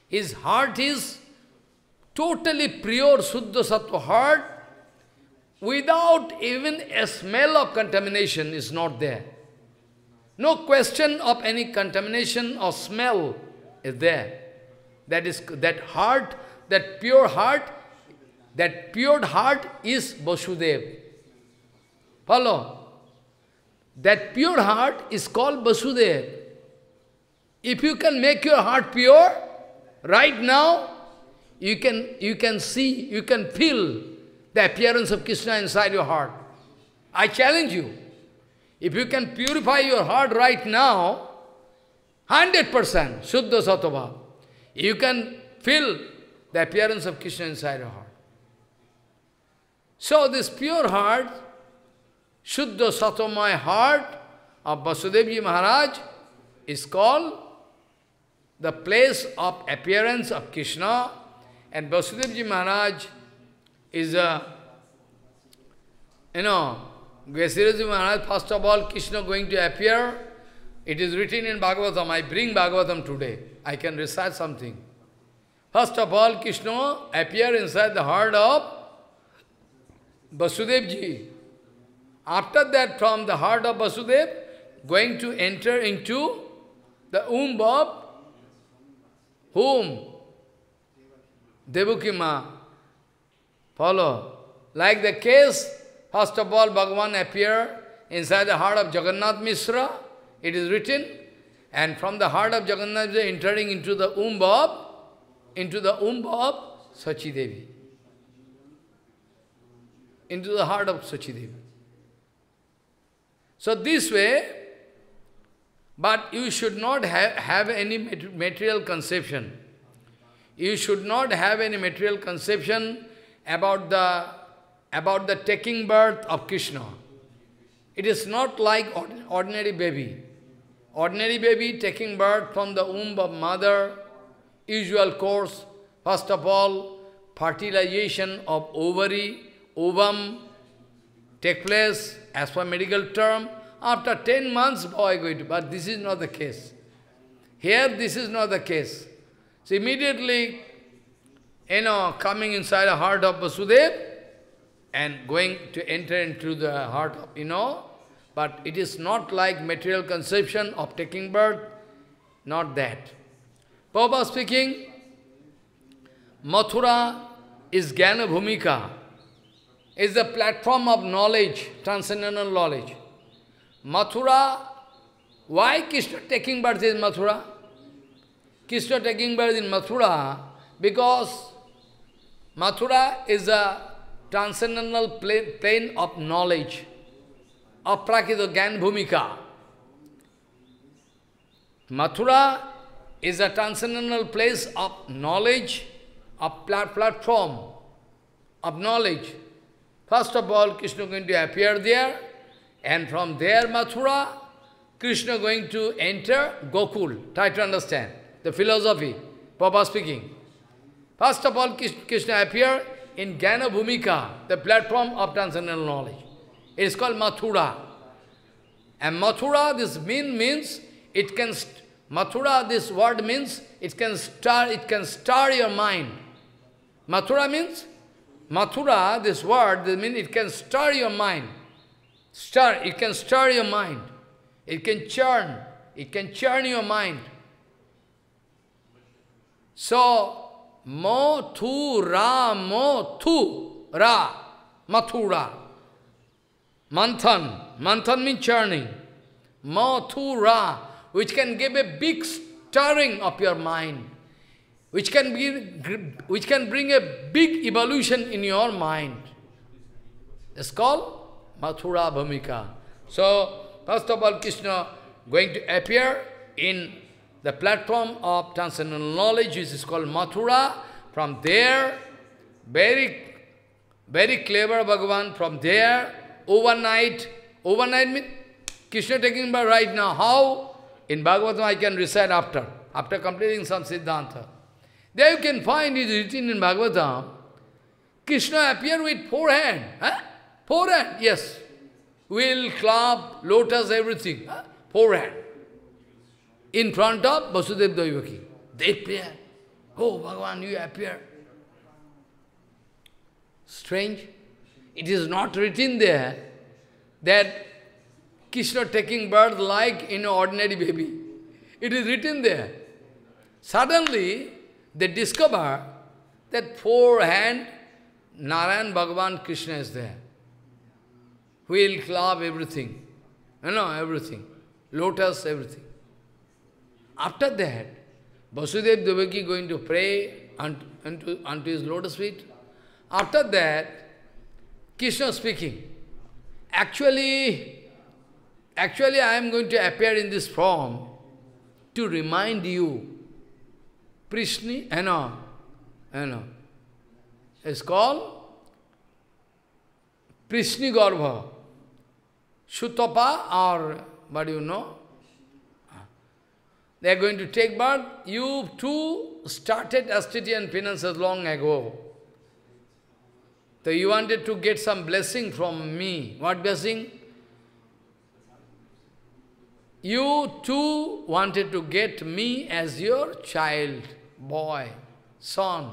His heart is totally pure Suddha Sattva heart, without even a smell of contamination is not there. No question of any contamination or smell is there. That is that heart, that pure heart, that pure heart is Vasudev. Follow? That pure heart is called Vasudev. If you can make your heart pure, right now, you can, you can see, you can feel the appearance of Krishna inside your heart. I challenge you. If you can purify your heart right now, 100% Shuddha Satava, you can feel the appearance of Krishna inside your heart. So this pure heart, Shuddha Satomaya heart of Vasudevji Maharaj is called the place of appearance of Krishna and Vasudevji Maharaj is a, you know, Vyasiraji Maharaj, first of all, Krishna going to appear. It is written in Bhagavatam. I bring Bhagavatam today. I can recite something. First of all, Krishna appear inside the heart of Vasudevji. After that, from the heart of Vasudev, going to enter into the womb of whom? Ma. follow. Like the case, first of all, Bhagavan appeared inside the heart of Jagannath Misra. it is written, and from the heart of Jagannath Mishra entering into the womb of, into the womb of Sachi Devi. Into the heart of Sachi Devi. So this way, but you should not have, have any material conception. You should not have any material conception about the, about the taking birth of Krishna. It is not like ordinary baby. Ordinary baby taking birth from the womb of mother, usual course, first of all, fertilization of ovary, ovum, take place as per medical term. After 10 months, boy going to, but this is not the case. Here, this is not the case. So immediately, you know, coming inside the heart of Vasudev and going to enter into the heart of, you know, but it is not like material conception of taking birth, not that. Prabhupada speaking, Mathura is Jnana Bhumika, is the platform of knowledge, transcendental knowledge. Mathura, why Krishna taking birth in Mathura? Krishna taking birth in Mathura because Mathura is a transcendental plane of knowledge, aprakita gyan bhumika. Mathura is a transcendental place of knowledge, a platform of knowledge. First of all, Krishna going to appear there, and from there Mathura, Krishna going to enter Gokul. Try to understand the philosophy, Papa speaking. First of all, Krishna appeared in Jnana Bhumika, the platform of transcendental knowledge. It is called Mathura. And Mathura, this mean means it can Mathura, this word means it can stir, it can stir your mind. Mathura means Mathura, this word, this means it can stir your mind. Stir, it can stir your mind. It can churn, it can churn your mind. So, Mathura, Mathura, Mathura. Manthan, Manthan means churning. Mathura, which can give a big stirring of your mind, which can, be, which can bring a big evolution in your mind. It's called Mathura ka. So, first of all, Krishna going to appear in the platform of transcendental knowledge, which is called Mathura. From there, very, very clever Bhagavan, from there, overnight, overnight means Krishna taking birth right now. How? In Bhagavatam I can recite after, after completing some Siddhanta. There you can find it written in Bhagavatam, Krishna appeared with four hands. Huh? Four hands, yes. Wheel, club, lotus, everything. Huh? Four hands in front of Vasudev Daivaki. They appear. Oh, Bhagavan, you appear. Strange. It is not written there that Krishna taking birth like an ordinary baby. It is written there. Suddenly, they discover that hand Narayan Bhagavan Krishna is there. Wheel, club, everything. You know, everything. Lotus, everything. After that, Vasudev Devaki going to pray unto, unto, unto his lotus feet. After that, Krishna speaking. Actually, actually I am going to appear in this form to remind you. Prishni, I know, I know. It's called Prishni Garbha. Sutapa or what do you know? They are going to take birth. You too started austerity and penances long ago. So you wanted to get some blessing from me. What blessing? You too wanted to get me as your child, boy, son.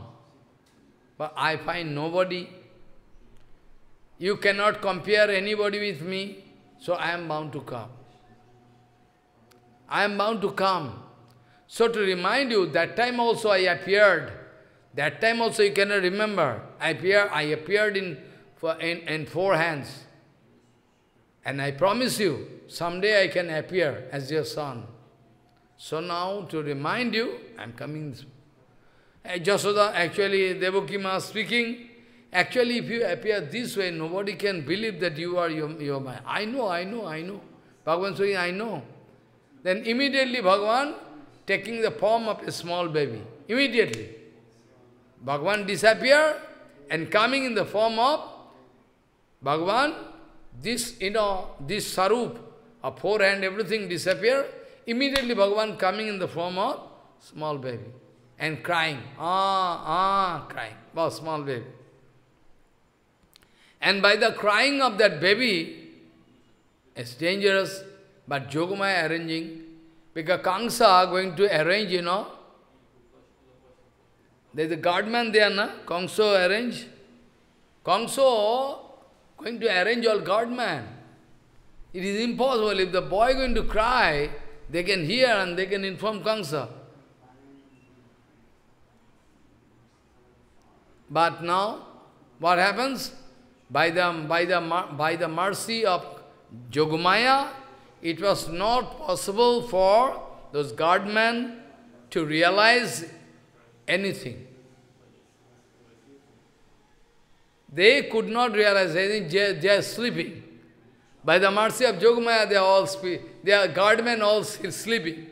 But I find nobody. You cannot compare anybody with me, so I am bound to come. I am bound to come. So to remind you, that time also I appeared. That time also you cannot remember. I, appear, I appeared in, in, in four hands. And I promise you, someday I can appear as your son. So now, to remind you, I am coming. Jasoda, eh, actually, Ma, speaking, actually, if you appear this way, nobody can believe that you are your, your man. I know, I know, I know. Bhagavan saying, I know. Then immediately Bhagavan taking the form of a small baby. Immediately. Bhagavan disappear and coming in the form of Bhagavan, this, you know, this sarup a forehand, everything disappear. Immediately Bhagavan coming in the form of small baby and crying, ah, ah, crying, Wow, small baby. And by the crying of that baby, it's dangerous, but Jogamaya arranging, because Kangsa going to arrange, you know. There's a guardman there, na? Kangso arrange. Kangso going to arrange all guardman. It is impossible. If the boy going to cry, they can hear and they can inform Kangsa. But now, what happens? By the, by the, by the mercy of Jogumaya it was not possible for those guardmen to realize anything. They could not realize anything, they, they are sleeping. By the mercy of Jogmaya, they are all they are guardmen all sleeping.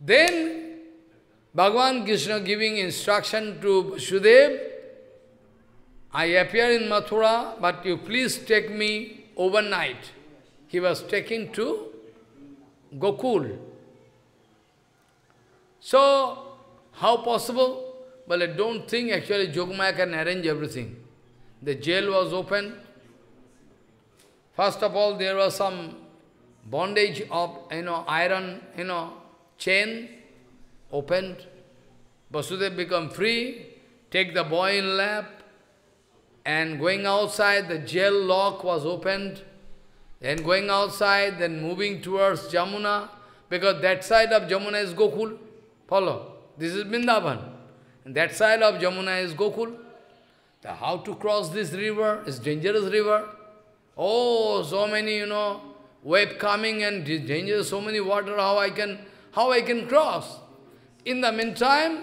Then Bhagavan Krishna giving instruction to Shudev, I appear in Mathura, but you please take me overnight. He was taken to Gokul. So, how possible? Well, I don't think actually Jogmaya can arrange everything. The jail was open. First of all, there was some bondage of, you know, iron, you know, chain opened. Vasudev become free, take the boy in lap, and going outside, the jail lock was opened. Then going outside, then moving towards Jamuna, because that side of Jamuna is Gokul. Follow. This is Vrindavan. And that side of Jamuna is Gokul. The how to cross this river is dangerous river. Oh, so many, you know, wave coming and dangerous, so many water, how I can, how I can cross. In the meantime,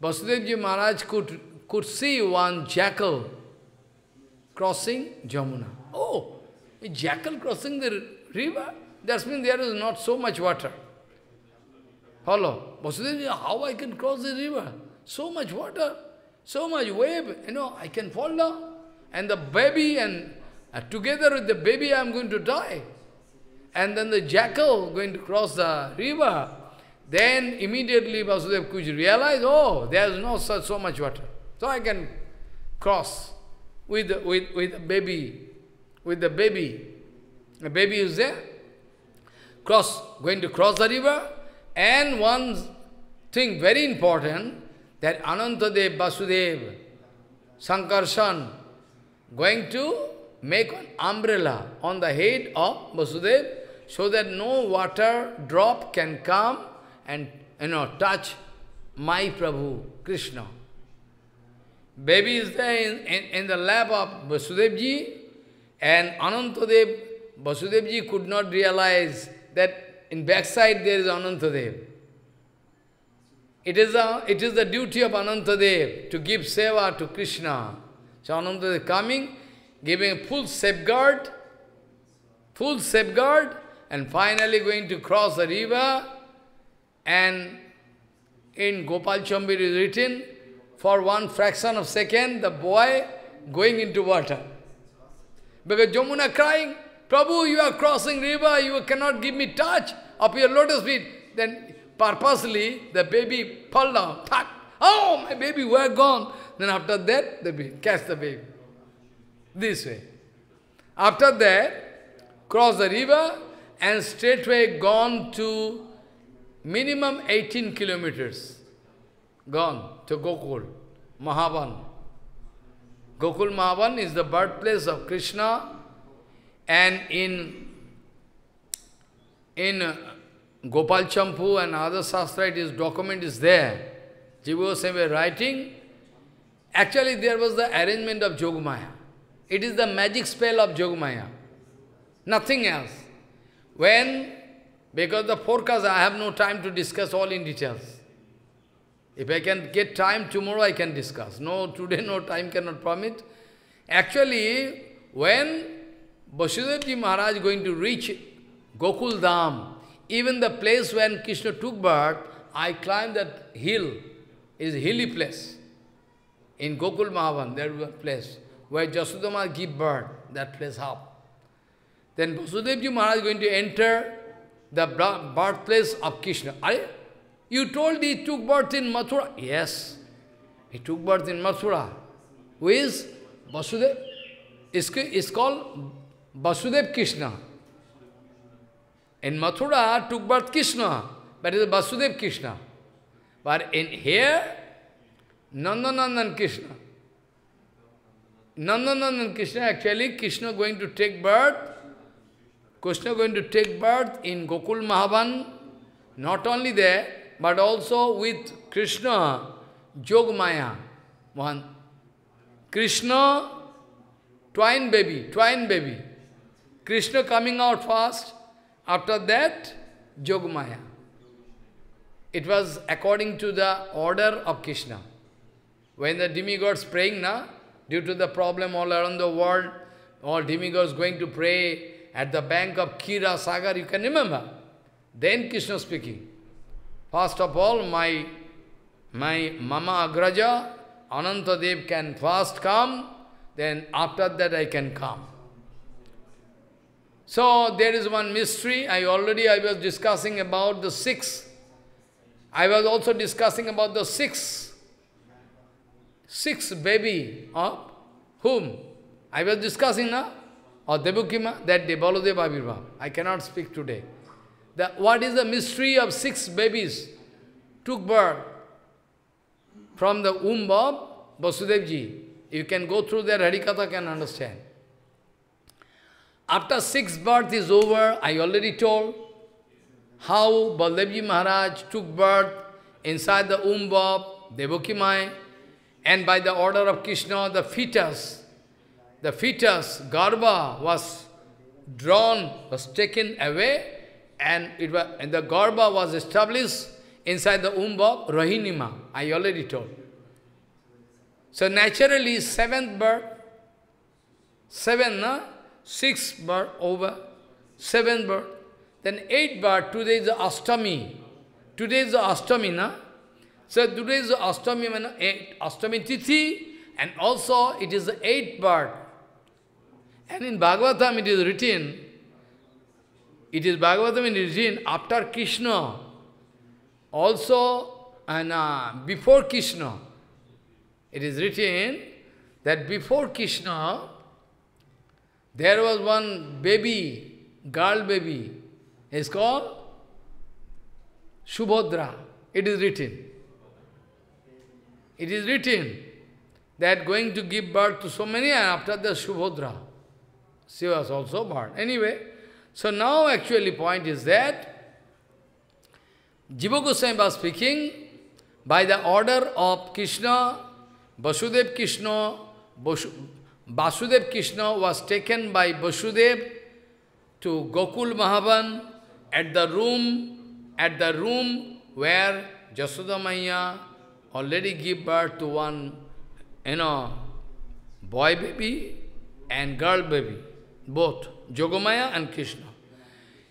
Vasudevji Maharaj could, could see one jackal crossing Jamuna. Oh, jackal crossing the river, that means there is not so much water. Hello, Vasudeva, how I can cross the river? So much water, so much wave, you know, I can fall down. And the baby and uh, together with the baby I am going to die. And then the jackal going to cross the river. Then immediately Vasudeva Kuj realized, oh, there is no such so much water. So I can cross with, with, with baby with the baby. The baby is there, cross, going to cross the river, and one thing very important, that Anantadev, Basudev, Sankarshan, going to make an umbrella on the head of Basudev so that no water drop can come and, you know, touch my Prabhu, Krishna. Baby is there in, in, in the lap of Basudevji. And Anantadev, Vasudevji could not realize that in backside there is Anantadev. It is, a, it is the duty of Anantadev to give seva to Krishna. So Anantadev coming, giving full safeguard, full safeguard, and finally going to cross the river. And in Gopal Chambir is written, for one fraction of second, the boy going into water. Because Jamuna crying, Prabhu, you are crossing river, you cannot give me touch of your lotus feet. Then purposely, the baby fall down. Oh, my baby, we're gone? Then after that, the baby, catch the baby. This way. After that, cross the river and straightway gone to minimum 18 kilometers. Gone to Gokul, Mahavan. Gokul Mahavan is the birthplace of Krishna and in, in Gopal Champu and other Shastra, it is document is there. Jiva Goswami writing, actually there was the arrangement of Jogmaya. It is the magic spell of Jogmaya, nothing else. When, because the forecast, I have no time to discuss all in details. If I can get time, tomorrow I can discuss. No, today no time cannot permit. Actually, when Vasudevaji Maharaj going to reach Gokul Dham, even the place when Krishna took birth, I climbed that hill, is hilly place. In Gokul Mahavan, there was a place where Jasudama gave birth, that place up. Then Vasudevji Maharaj is going to enter the birthplace of Krishna. Are you told he took birth in Mathura. Yes, he took birth in Mathura. Who is Vasudev? Is called Vasudev Krishna. In Mathura took birth Krishna, but Vasudev Krishna. But in here, Nandanandan Krishna. Nandanandan Krishna, actually Krishna going to take birth, Krishna going to take birth in Gokul Mahavan, not only there, but also with Krishna, Jogmaya. One. Krishna, twin baby, twin baby. Krishna coming out first, after that, Jogmaya. It was according to the order of Krishna. When the demigods praying, na, due to the problem all around the world, all demigods going to pray at the bank of Kira Sagar, you can remember. Then Krishna speaking. First of all, my, my Mama Agraja, Anantadev can first come, then after that I can come. So there is one mystery, I already I was discussing about the six. I was also discussing about the six, six baby of whom? I was discussing now, or Debukima? that day, Baladeva I cannot speak today. That what is the mystery of six babies took birth from the womb of Vasudevji? You can go through their Harikatha can understand. After six birth is over, I already told how Baldevji Maharaj took birth inside the womb of Devaki Mai, and by the order of Krishna, the fetus, the fetus, Garba, was drawn, was taken away and, it was, and the Garba was established inside the womb of I already told. So naturally, seventh birth, seven, no? sixth birth over, seventh birth, then eighth birth, today is the Astami. Today is the Astami, no? So today is the Astami, eh, Astami Tithi, and also it is the eighth birth. And in Bhagavatam it is written, it is Bhagavatam in origin after Krishna, also and uh, before Krishna. It is written that before Krishna, there was one baby, girl baby, is called Subhadra. It is written. It is written that going to give birth to so many and after that Subhadra. She was also born. Anyway, so now actually point is that Jiva Goswami was speaking by the order of Krishna, Vasudev Krishna, Vasudev Krishna was taken by Vasudev to Gokul Mahavan at the room, at the room where Jasoda Maya already gave birth to one, you know, boy baby and girl baby, both. Jogamaya and Krishna.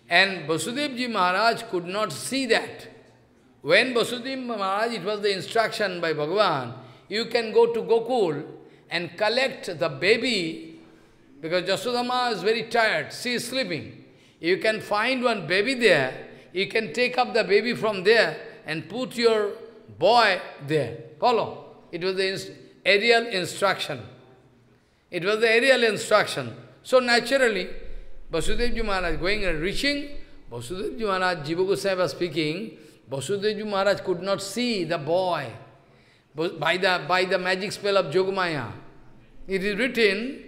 And Vasudevji Maharaj could not see that. When Vasudevji Maharaj, it was the instruction by Bhagavan, you can go to Gokul and collect the baby, because Jasudama is very tired, she is sleeping. You can find one baby there, you can take up the baby from there and put your boy there. Follow. It was the inst aerial instruction. It was the aerial instruction. So naturally, Vasudevji Maharaj going and reaching, Vasudevji Maharaj, Jiva Goswami was speaking, Vasudevji Maharaj could not see the boy by the, by the magic spell of Jogamaya. It is written,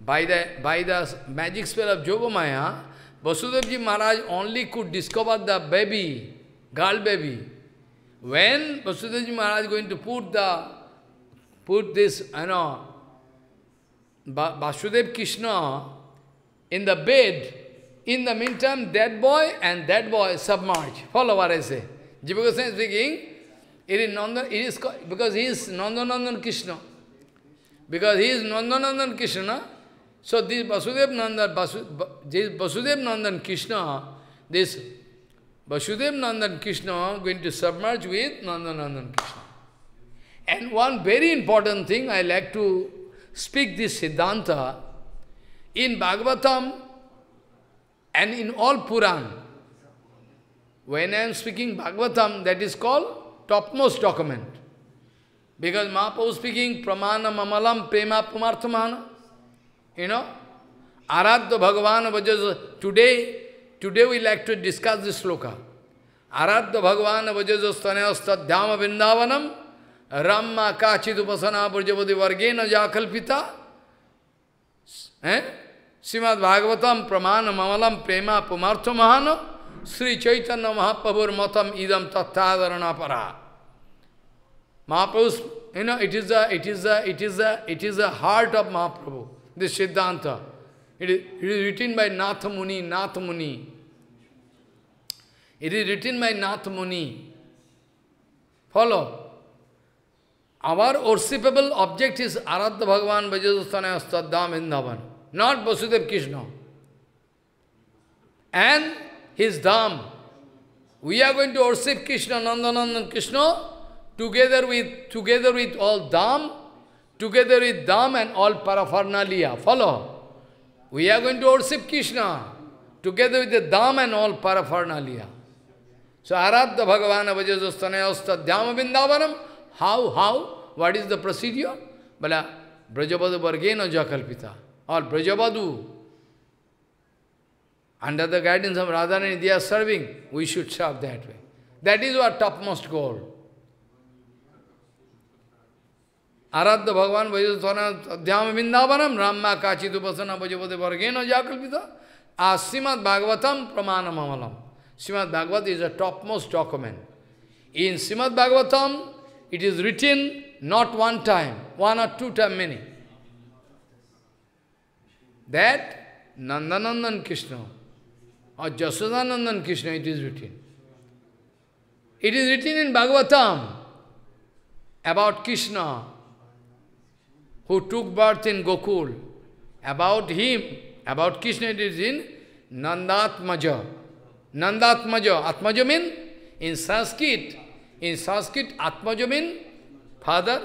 by the, by the magic spell of Jogamaya, Vasudevji Maharaj only could discover the baby, girl baby. When Vasudevji Maharaj is going to put the, put this, you know, Vasudev Krishna in the bed. In the meantime, that boy and that boy submerged. Follow what I say. Jiva Goswami speaking, it is Nandan, it is because he is Nandanandan Krishna. Because he is Nandanandan Krishna. So this Basudev Nandan, Vasu, Basudev Nandan Krishna, this Vasudev Nandan Krishna going to submerge with Nandanandan Krishna. And one very important thing I like to speak this Siddhanta in Bhagavatam and in all Puran, when I am speaking Bhagavatam, that is called topmost document. Because Mahaprabhu speaking Pramana Mamalam Prema Pumarthamana. You know? Aradya Bhagavan Vajaja. Today, today we like to discuss this sloka. Aradya Bhagavan Vajaja Stanayastadhyama Vindavanam Ramma Kachit Burjavadi Vargena Jakalpita. Eh? Shrimad Bhagavatam प्रमाण ममलम प्रेमा पुमार्थ महान श्री चैतन्य महाप्रभुर मतम इदम तथाधरणापरा Mahaprabhu you know it is it is it is it is a heart of Mahaprabhu the siddhanta it is it written by Nath Muni Nath Muni it is written by Nath Muni follow our worshipable object is aradhya Bhagavan बजस्थान स्तद्धा Vrindavan not Vasudev Krishna. And his Dham. We are going to worship Krishna, Nandanandan Krishna, together with, together with all Dham, together with Dham and all paraphernalia. Follow? We are going to worship Krishna, together with the Dham and all paraphernalia. So, Aradha Bhagavana Vajajastanayosta Dhyama Vrindavanam. How, how? What is the procedure? Bala, Brajabada Vargena Jakalpita or Brajavadu, under the guidance of Radharani, they are serving, we should serve that way. That is our topmost goal. Aradha Bhagavan Vajaswana Dhyama Vindavanam Ramma Kachitupasana Vajavade Vargena Jakalpita Asimad Bhagavatam Pramana Mamalam. Srimad Bhagavat is a topmost document. In Srimad Bhagavatam, it is written not one time, one or two time many that Nandanandan Krishna or Jasodanandan Krishna, it is written. It is written in Bhagavatam about Krishna who took birth in Gokul. About him, about Krishna it is in Nandatmaja. Nandatmaja, Atmaja means in Sanskrit, in Sanskrit Atmaja means father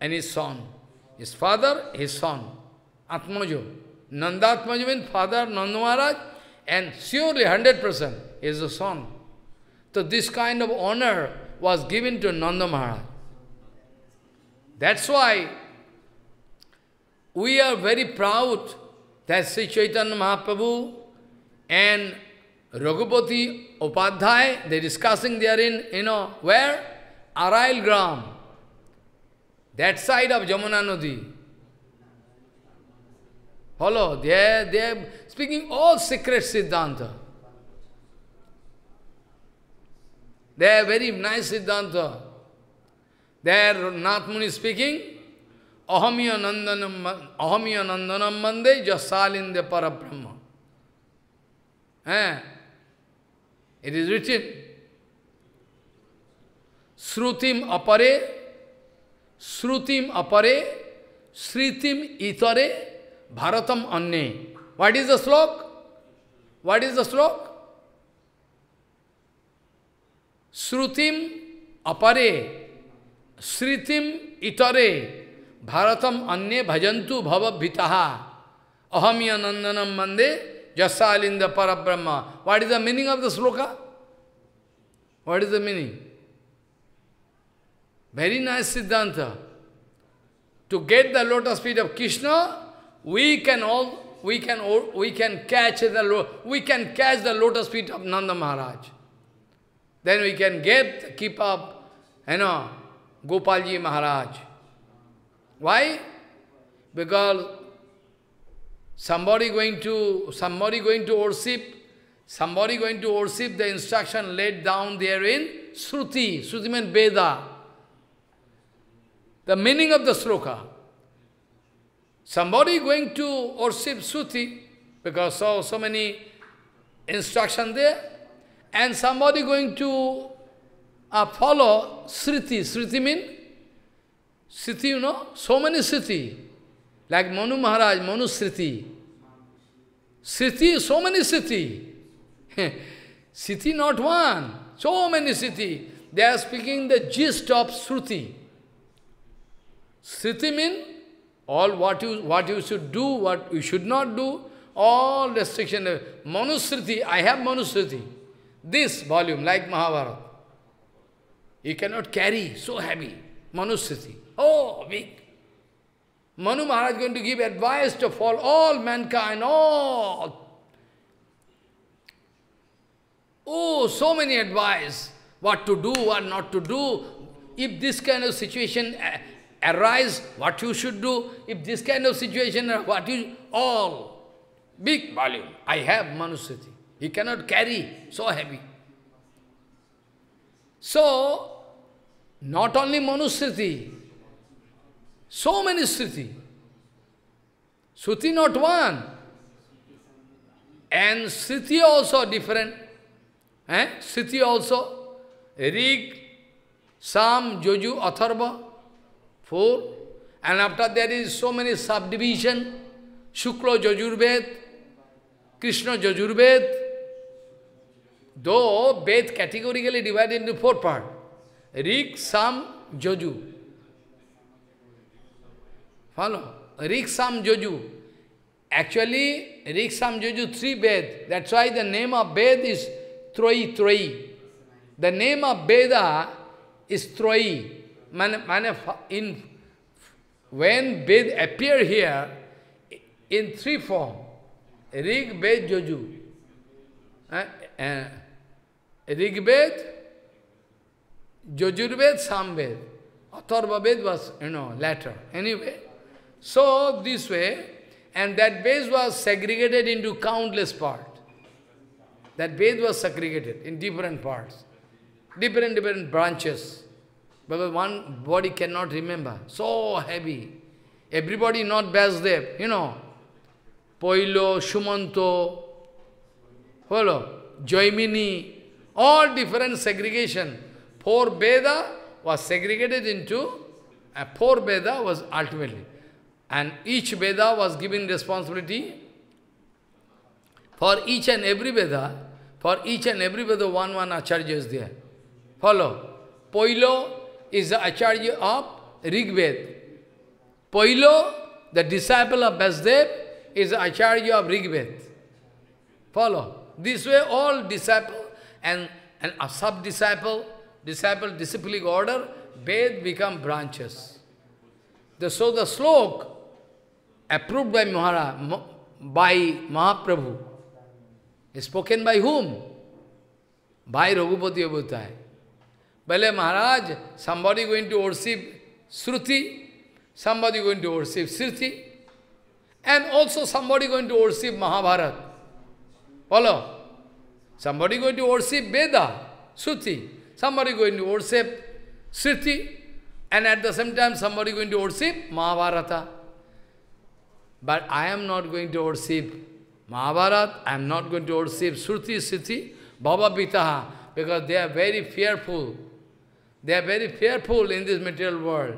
and his son. His father, his son, Atmaja. Nandatmaj means father Nand Maharaj, and surely 100% is the son. So this kind of honor was given to Nanda Maharaj. That's why we are very proud that Sri Chaitanya Mahaprabhu and Raghupati Upadhyay, they're discussing they are in, you know, where? Arail Gram, that side of Jamuna Nadi. Hello. they are, speaking all secret Siddhanta. They are very nice Siddhanta. There Nathmuni speaking, Ahamya Nandanam, Ahamiya Nandanam Mande Jasalinde Parabrahma. Eh? It is written, Srutim apare, Srutim apare, Sritim itare, Bharatam Anne. What is the slok? What is the slok? Srutim apare, Sritim itare, Bharatam Anne bhajantu bhava bhavabhitaha, Ahamya nandanam mande, jasalinda parabrahma. What is the meaning of the sloka? What is the meaning? Very nice Siddhanta. To get the lotus feet of Krishna, we can all we can we can catch the we can catch the lotus feet of Nanda Maharaj. Then we can get keep up, you know, Gopalji Maharaj. Why? Because somebody going to somebody going to worship, somebody going to worship the instruction laid down there in Sruti. Sruti means Veda. The meaning of the sloka. Somebody going to worship Suti, because so, so many instruction there, and somebody going to uh, follow Sriti. Sriti means, Sriti, you know, so many Sriti. Like Manu Maharaj, Manu Sriti. Sriti, so many Sriti. Sriti not one, so many Sriti. They are speaking the gist of Sruti. Sriti means all what you, what you should do, what you should not do, all restriction. Manusriti, I have Manusriti. This volume, like Mahabharata. You cannot carry, so heavy. Manusriti. Oh, big. Manu Maharaj is going to give advice to all mankind, all. Oh, so many advice. What to do, what not to do. If this kind of situation eh, arise, what you should do, if this kind of situation, what you, all, big volume. I have Manusati. He cannot carry, so heavy. So, not only Manusati, so many Sriti. Suti not one. And Sriti also different. Eh? Sriti also. Rig, Sam, Joju, Atharva. four. And after there is so many subdivision, Shukla Jajurved, Krishna Jajurved, though Ved categorically divided into four parts, Rig, Sam, Jaju. Follow? Rig, Sam, Jaju. Actually, Rig, Sam, Jaju, three Ved. That's why the name of Ved is Troi, Troi. The name of Veda is Troi. in, when Ved appear here in three forms, Rig, Ved, Joju. Uh, uh, Rig Ved, Sam Ved, Atharva Ved was, you know, later. Anyway, so this way, and that Ved was segregated into countless parts. That Ved was segregated in different parts, different, different branches because one body cannot remember. So heavy. Everybody not Basdev, you know. Poilo, Shumanto, follow, Joimini, all different segregation. Four Veda was segregated into, uh, four Veda was ultimately. And each Veda was given responsibility for each and every Veda. For each and every Veda, one, one Acharya is there. Follow. Poilo, is the Acharya of Rigved. Veda. Pailo, the disciple of Basdev, is the Acharya of Rigved. Follow. This way all disciple and, and a sub-disciple, disciple, disciplic order, Ved become branches. The, so the slok approved by Maharaj, by Mahaprabhu, is spoken by whom? By Raghupati Abhutai. Bale Maharaj, somebody going to worship Sruti, somebody going to worship Sriti, and also somebody going to worship Mahabharata. Follow? Somebody going to worship Veda, Sruti, somebody going to worship Sriti, and at the same time somebody going to worship Mahabharata. But I am not going to worship Mahabharata, I am not going to worship Sruti, Sriti, Baba Pitaha, because they are very fearful they are very fearful in this material world.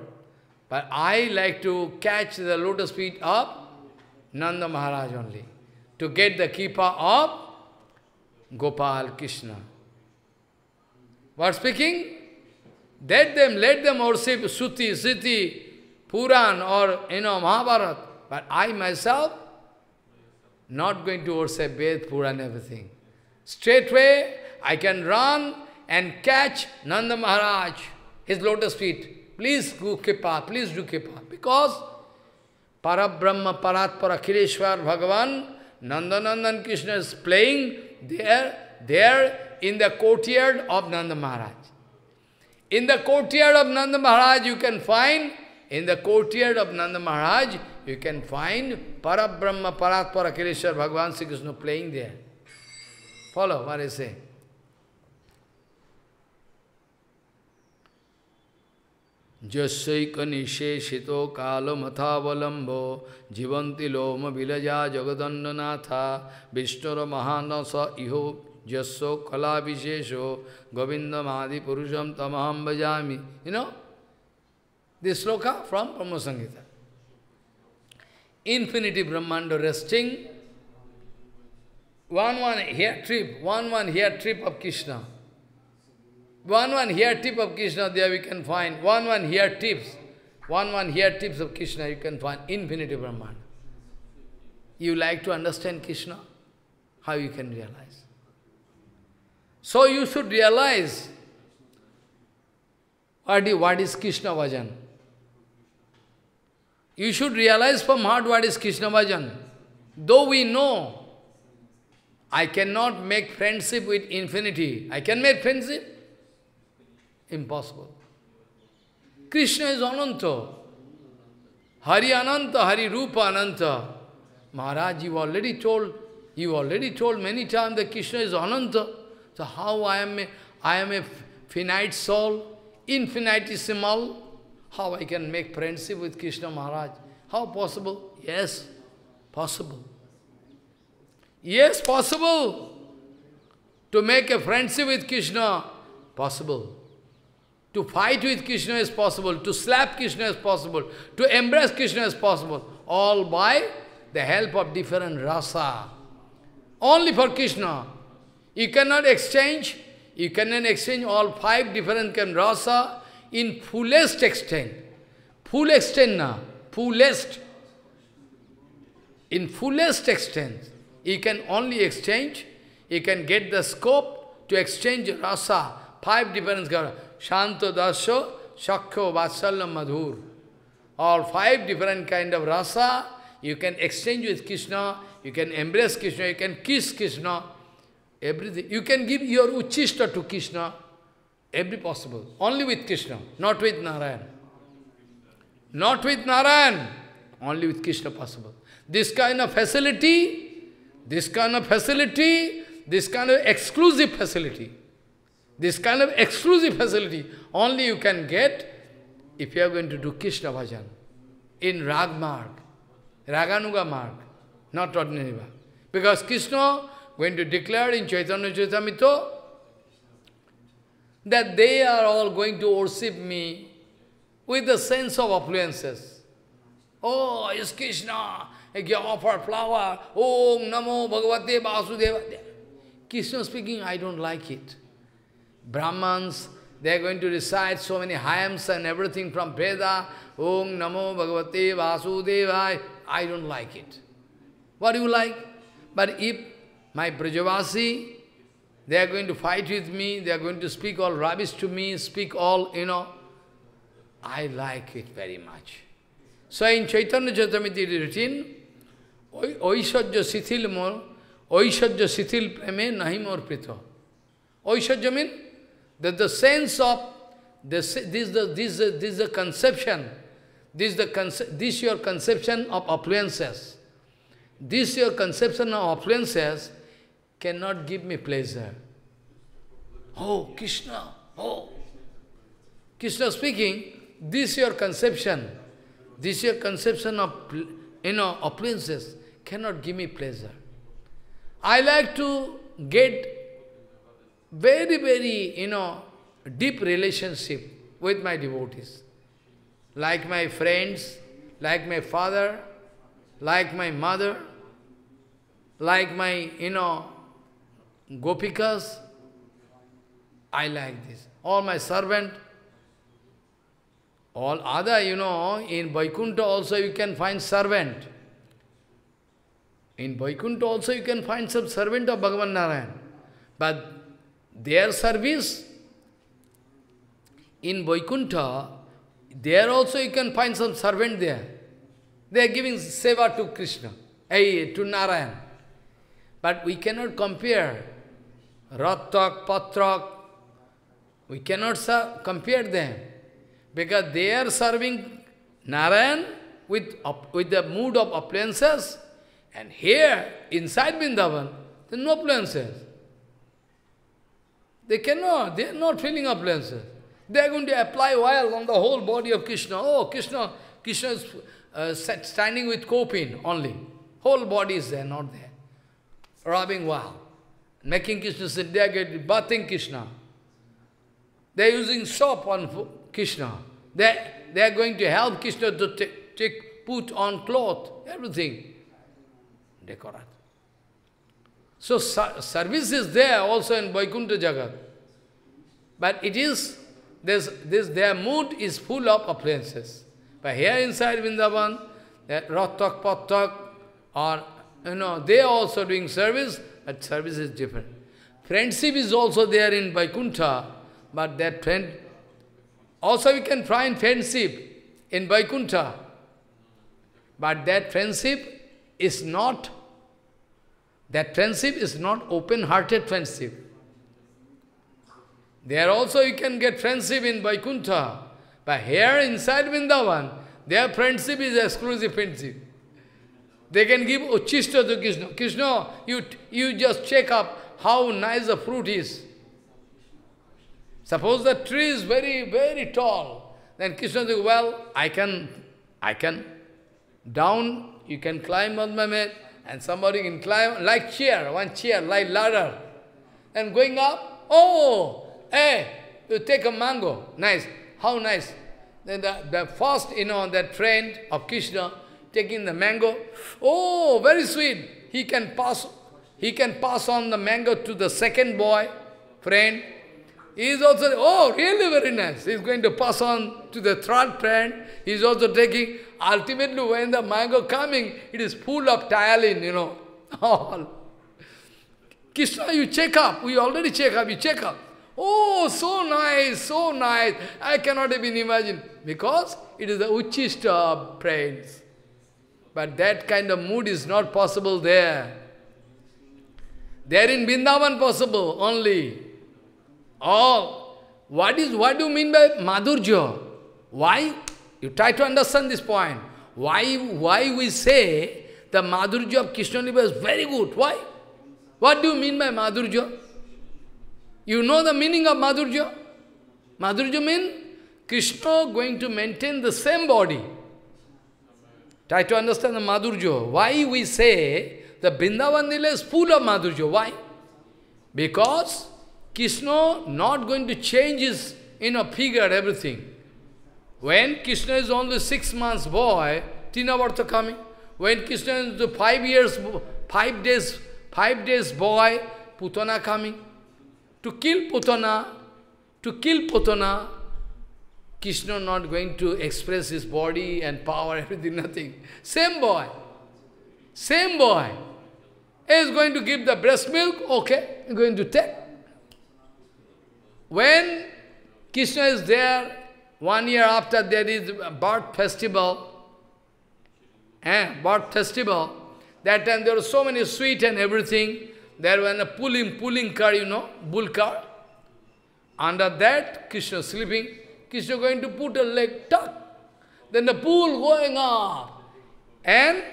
But I like to catch the lotus feet of Nanda Maharaj only, to get the kipa of Gopal Krishna. What speaking? Let them, let them worship Suti, Siti, Puran or, you know, Mahabharata. But I myself, not going to worship Ved, Puran, everything. Straightway, I can run and catch Nanda Maharaj, his lotus feet. Please do kipa, please do kipa. Because Parabrahma Paratpara Kireshwar Bhagavan, Nandanandan Krishna is playing there, there in the courtyard of Nanda Maharaj. In the courtyard of Nanda Maharaj, you can find, in the courtyard of Nanda Maharaj, you can find Parabrahma Paratpara Kireshwar Bhagavan Sri Krishna playing there. Follow what I say. जस्कनिशेषितो कालमथावलंबो जीवंती लोम विलजा जगदंडनाथ विष्णुर महानस इहो जस्सो कला विशेषो गोविंदमादिपुरुषम तमहम भजामि you know this shloka from Brahma Samhita infinity Brahmanda resting. One one here trip, one one here trip of Krishna. One one here tip of Krishna there we can find. One one here tips. One one here tips of Krishna you can find infinity Brahman. You like to understand Krishna? How you can realize? So you should realize what is Krishna Vajan. You should realize from heart what is Krishna Bhajan. Though we know, I cannot make friendship with infinity. I can make friendship. Impossible. Krishna is Ananta. Hari Ananta, Hari Rupa Ananta. Maharaj, you already told, you already told many times that Krishna is Ananta. So how I am a, I am a finite soul, infinitesimal, how I can make friendship with Krishna Maharaj? How possible? Yes, possible. Yes, possible. To make a friendship with Krishna, possible. To fight with Krishna is possible, to slap Krishna is possible, to embrace Krishna is possible, all by the help of different rasa. Only for Krishna. You cannot exchange, you cannot exchange all five different kind of rasa in fullest extent. Full extent na, fullest. In fullest extent, you can only exchange, you can get the scope to exchange rasa Five different Gauranga. Shanto Dasya, Shakyo, Vatsalya, Madhur. All five different kind of rasa. You can exchange with Krishna, you can embrace Krishna, you can kiss Krishna. Everything. You can give your uchishta to Krishna. Every possible. Only with Krishna, not with Narayan. Not with Narayan. Only with Krishna possible. This kind of facility, this kind of facility, this kind of exclusive facility. This kind of exclusive facility only you can get if you are going to do Krishna bhajan in Rag mark, Raganuga mark, not ordinary Marg. Because Krishna going to declare in Chaitanya Chaitamito that they are all going to worship me with the sense of affluences. Oh, is Krishna, I offer flower, Om Namo Bhagavate Vasudeva. Krishna speaking, I don't like it. Brahmans, they are going to recite so many hymns and everything from Veda, Om Namo Bhagavate Vasudevaya. I don't like it. What do you like? But if my Brajavasi, they are going to fight with me, they are going to speak all rubbish to me, speak all, you know, I like it very much. So in Chaitanya Chaitamiti it is written, Oishajya Sithil Mor, Oishajya Sithil Preme Nahi Mor Prito. Oishajya means that the sense of this, this, the, this, this is the conception, this the this your conception of appliances, this your conception of appliances cannot give me pleasure. Oh, Krishna, oh, Krishna speaking, this your conception, this your conception of you know appliances cannot give me pleasure. I like to get very, very, you know, deep relationship with my devotees. Like my friends, like my father, like my mother, like my, you know, gopikas. I like this. All my servant, all other, you know, in Vaikuntha also you can find servant. In Vaikuntha also you can find some servant of Bhagavan Narayan. But their service in Vaikuntha, there also you can find some servant there. They are giving seva to Krishna, hey, to Narayan. But we cannot compare Rattak, Patrak, we cannot compare them because they are serving Narayan with, with the mood of appliances and here inside Vrindavan, there are no appliances. They cannot, they are not filling up lenses. They are going to apply oil on the whole body of Krishna. Oh, Krishna, Krishna is uh, standing with coping only. Whole body is there, not there. Rubbing oil. Making Krishna sit there, get bathing Krishna. They are using soap on Krishna. They, they are going to help Krishna to take, put on cloth, everything. Decorate. So service is there also in Vaikuntha Jagat. But it is, this, this, their mood is full of appliances. But here inside Vrindavan, that Rattak, Pattak, or, you know, they are also doing service, but service is different. Friendship is also there in Vaikuntha, but that friend, also we can find friendship in Vaikuntha, but that friendship is not that friendship is not open-hearted friendship. There also you can get friendship in Vaikuntha. But here inside Vrindavan, their friendship is exclusive friendship. They can give uchishta to Krishna. Krishna, you, you just check up how nice the fruit is. Suppose the tree is very, very tall. Then Krishna says, well, I can, I can down, you can climb on my mat. And somebody in climb, like chair, one chair, like ladder. And going up, oh, hey, you take a mango. Nice. How nice. Then the, the first, you know, that friend of Krishna taking the mango. Oh, very sweet. He can pass, he can pass on the mango to the second boy, friend. He is also, oh, really very nice. He is going to pass on to the third plant. He is also taking. Ultimately, when the mango coming, it is full of tialin, you know, all. Krishna, you check up. We already check up. You check up. Oh, so nice, so nice. I cannot even imagine. Because it is the Uchishta praise. But that kind of mood is not possible there. There in Bindavan possible only. All. Oh, what is, what do you mean by madurjo? Why? You try to understand this point. Why, why we say the madurjo of Krishna is very good? Why? What do you mean by madurjo? You know the meaning of madurjo. Madurjo means Krishna going to maintain the same body. Try to understand the madurjo. Why we say the Vrindavan Nila is full of madurjo? Why? Because Krishna not going to change his you know, figure, everything. When Krishna is only six months boy, Tinavarta coming. When Krishna is the five years, five days, five days boy, Putana coming. To kill Putana, to kill Putana, Krishna not going to express his body and power, everything, nothing. Same boy. Same boy. He is going to give the breast milk, okay, going to take. When Krishna is there, one year after there is birth festival, eh, birth festival, that time there were so many sweet and everything. There was a pulling, pulling car, you know, bull car. Under that, Krishna sleeping. Krishna going to put a leg tuck. Then the pool going up. And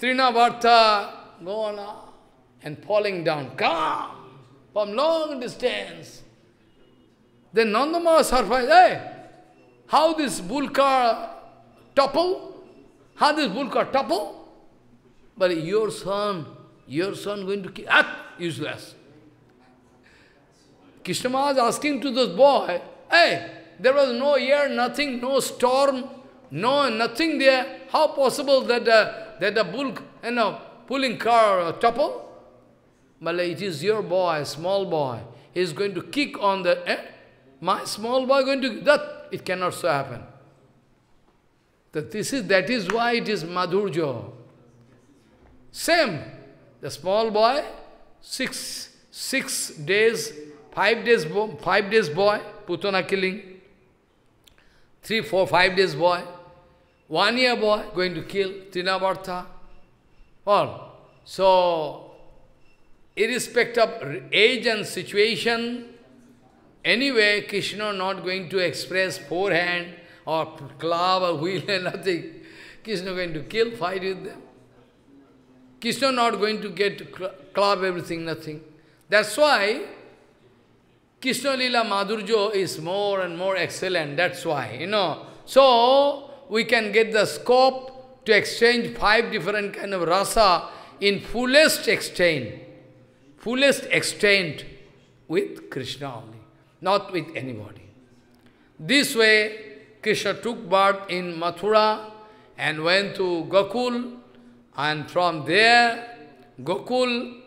Trinavarta going up and falling down. Come! From long distance. Then Nandamaya was surprised, hey, how this bulka topple? How this bulka topple? But your son, your son going to kill, ah, useless. Krishna was asking to this boy, hey, there was no air, nothing, no storm, no nothing there. How possible that the, uh, that the bulk you know, pulling car uh, topple? But it is your boy, small boy. He is going to kick on the, eh? My small boy going to give that. It cannot so happen. That this is that is why it is madhurjo. Same. The small boy, six six days, five days five days boy, putana killing. Three, four, five days boy. One year boy going to kill Trinavarta. All. So irrespective of age and situation, Anyway, Krishna not going to express forehand or club or wheel and nothing. Krishna going to kill, fight with them. Krishna not going to get club everything, nothing. That's why Krishna Lila Madhurjo is more and more excellent. That's why, you know. So, we can get the scope to exchange five different kind of rasa in fullest exchange. Fullest extent with Krishna only not with anybody. This way, Krishna took birth in Mathura and went to Gokul, and from there, Gokul,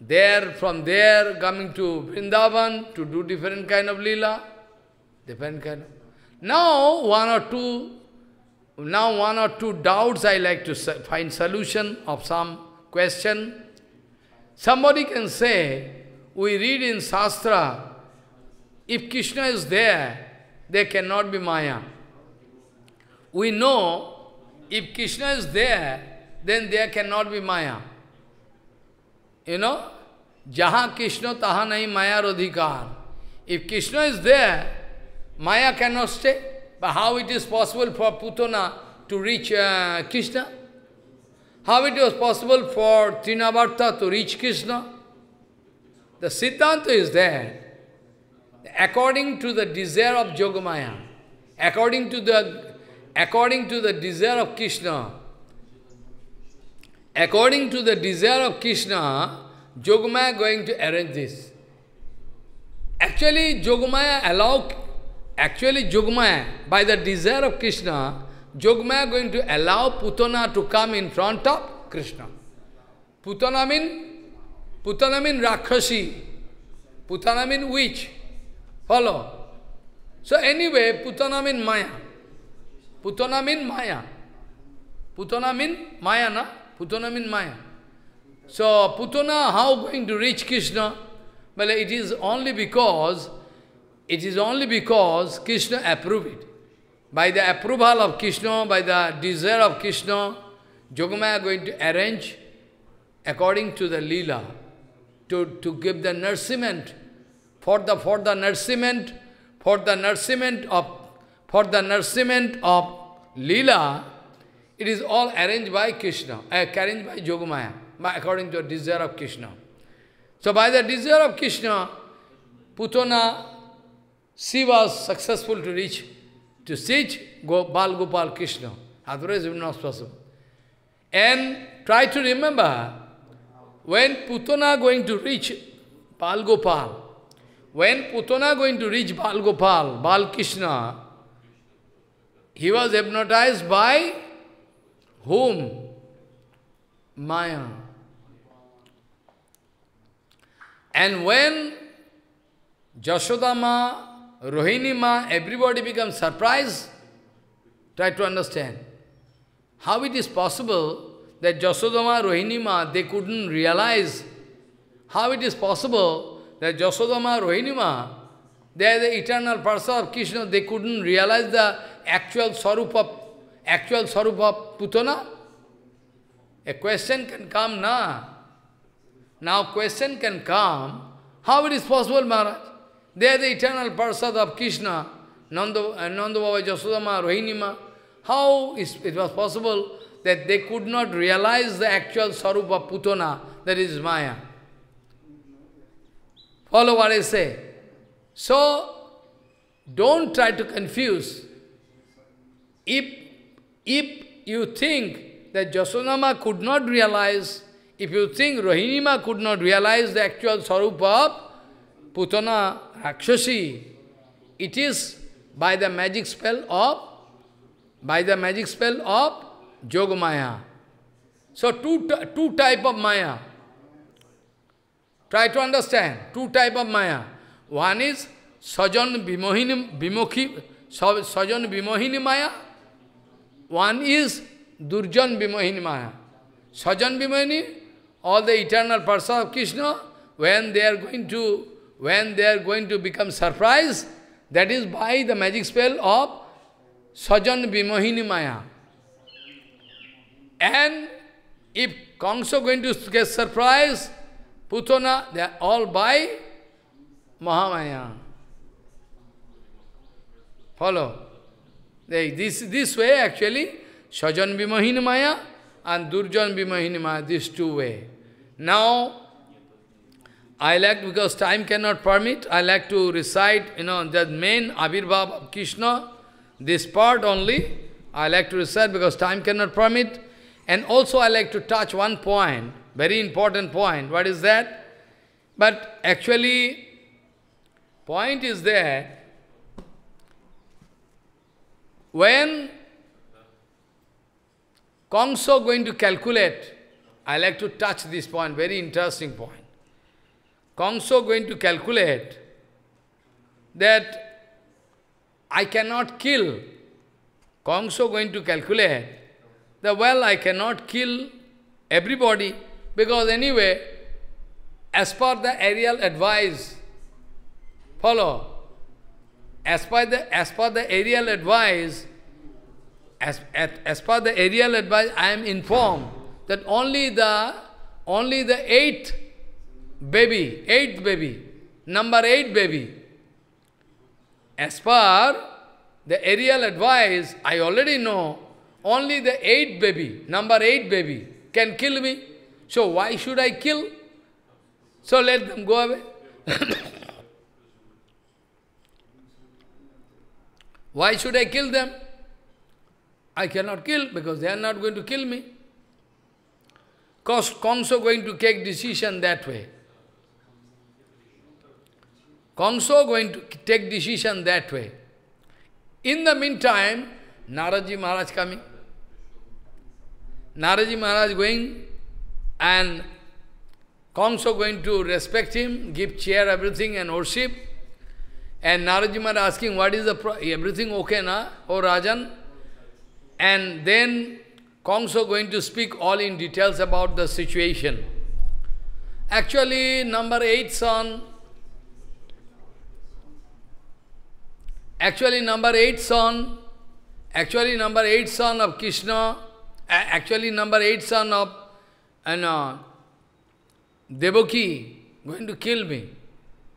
there, from there, coming to Vrindavan to do different kind of lila, different kind of. Now, one or two, now one or two doubts I like to find solution of some question. Somebody can say, we read in Shastra, if Krishna is there, there cannot be Maya. We know if Krishna is there, then there cannot be Maya. You know? Jaha Krishna taha nahi Maya radhikar. If Krishna is there, Maya cannot stay. But how it is possible for Putana to reach uh, Krishna? How it was possible for Trinavarta to reach Krishna? The Siddhanta is there according to the desire of Jogamaya, according to the according to the desire of Krishna, according to the desire of Krishna, Jogamaya going to arrange this. Actually, Jogamaya allow actually Jogamaya, by the desire of Krishna, Jogamaya going to allow Putana to come in front of Krishna. Putana mean Putana mean Rakshasi. Putana mean witch. Follow? So anyway, Putana means Maya. Putana means Maya. Putana means Maya, na? Putana means Maya. So Putana, how going to reach Krishna? Well, it is only because, it is only because Krishna approved it. By the approval of Krishna, by the desire of Krishna, Jogamaya going to arrange according to the lila to, to give the nourishment for the, for the nourishment, for the nourishment of, for the nourishment of Leela, it is all arranged by Krishna, uh, arranged by Yogamaya, by according to the desire of Krishna. So by the desire of Krishna, Putana, she was successful to reach, to teach Go, Bal Gopal Krishna. Otherwise it not possible. And try to remember, when Putana going to reach Bal Gopal, when Putana going to reach Bal Gopal, Bal Krishna, he was hypnotized by whom? Maya. And when Jashodama, Rohinima, everybody becomes surprised, try to understand how it is possible that Rohini Rohinima, they couldn't realize how it is possible that Jasodama, Rohinima, they are the eternal person of Krishna, they couldn't realize the actual sarup of, actual sarup of Putana. A question can come, now. Now question can come, how it is possible, Maharaj? They are the eternal person of Krishna, Nanda, uh, Baba, Jasodama, Rohinima. How is, it was possible that they could not realize the actual sarup of Putana, that is Maya. Follow what I say. So, don't try to confuse. If, if you think that Jasunama could not realize, if you think Rohinima could not realize the actual Sarup of Putana Rakshasi, it is by the magic spell of, by the magic spell of maya. So two, two type of Maya. Try to understand. Two type of Maya. One is Sajan Vimohini, Vimokhi, Sajan Vimohini Maya. One is Durjan Vimohini Maya. Sajan Vimohini, all the eternal persons of Krishna, when they are going to, when they are going to become surprised, that is by the magic spell of Sajan Vimohini Maya. And if Kongso going to get surprised, Putana, they are all by Mahamaya. Follow. They, this, this way actually, Sajan Vimahini Maya and Durjan Vimahini Maya, these two way. Now, I like, because time cannot permit, I like to recite, you know, the main Abhirbhav of Krishna, this part only, I like to recite because time cannot permit. And also I like to touch one point very important point. What is that? But actually, point is that when Kongso going to calculate, I like to touch this point, very interesting point. Kongso going to calculate that I cannot kill. Kongso going to calculate that, well, I cannot kill everybody. Because anyway, as per the aerial advice, follow, as per the, as per the aerial advice, as, as, as per the aerial advice, I am informed that only the, only the eighth baby, eighth baby, number eight baby, as per the aerial advice, I already know only the eight baby, number eight baby, can kill me. So why should I kill? So let them go away. why should I kill them? I cannot kill because they are not going to kill me. Because Kongso going to take decision that way. Kongso going to take decision that way. In the meantime, Naraji Maharaj coming. Naraji Maharaj going and Kamsa going to respect him, give chair, everything, and worship. And Naraji Maharaj asking, what is the everything okay na, O Rajan? And then Kamsa going to speak all in details about the situation. Actually, number eight son, actually number eight son, actually number eight son of Krishna, actually number eight son of and uh, Devaki going to kill me.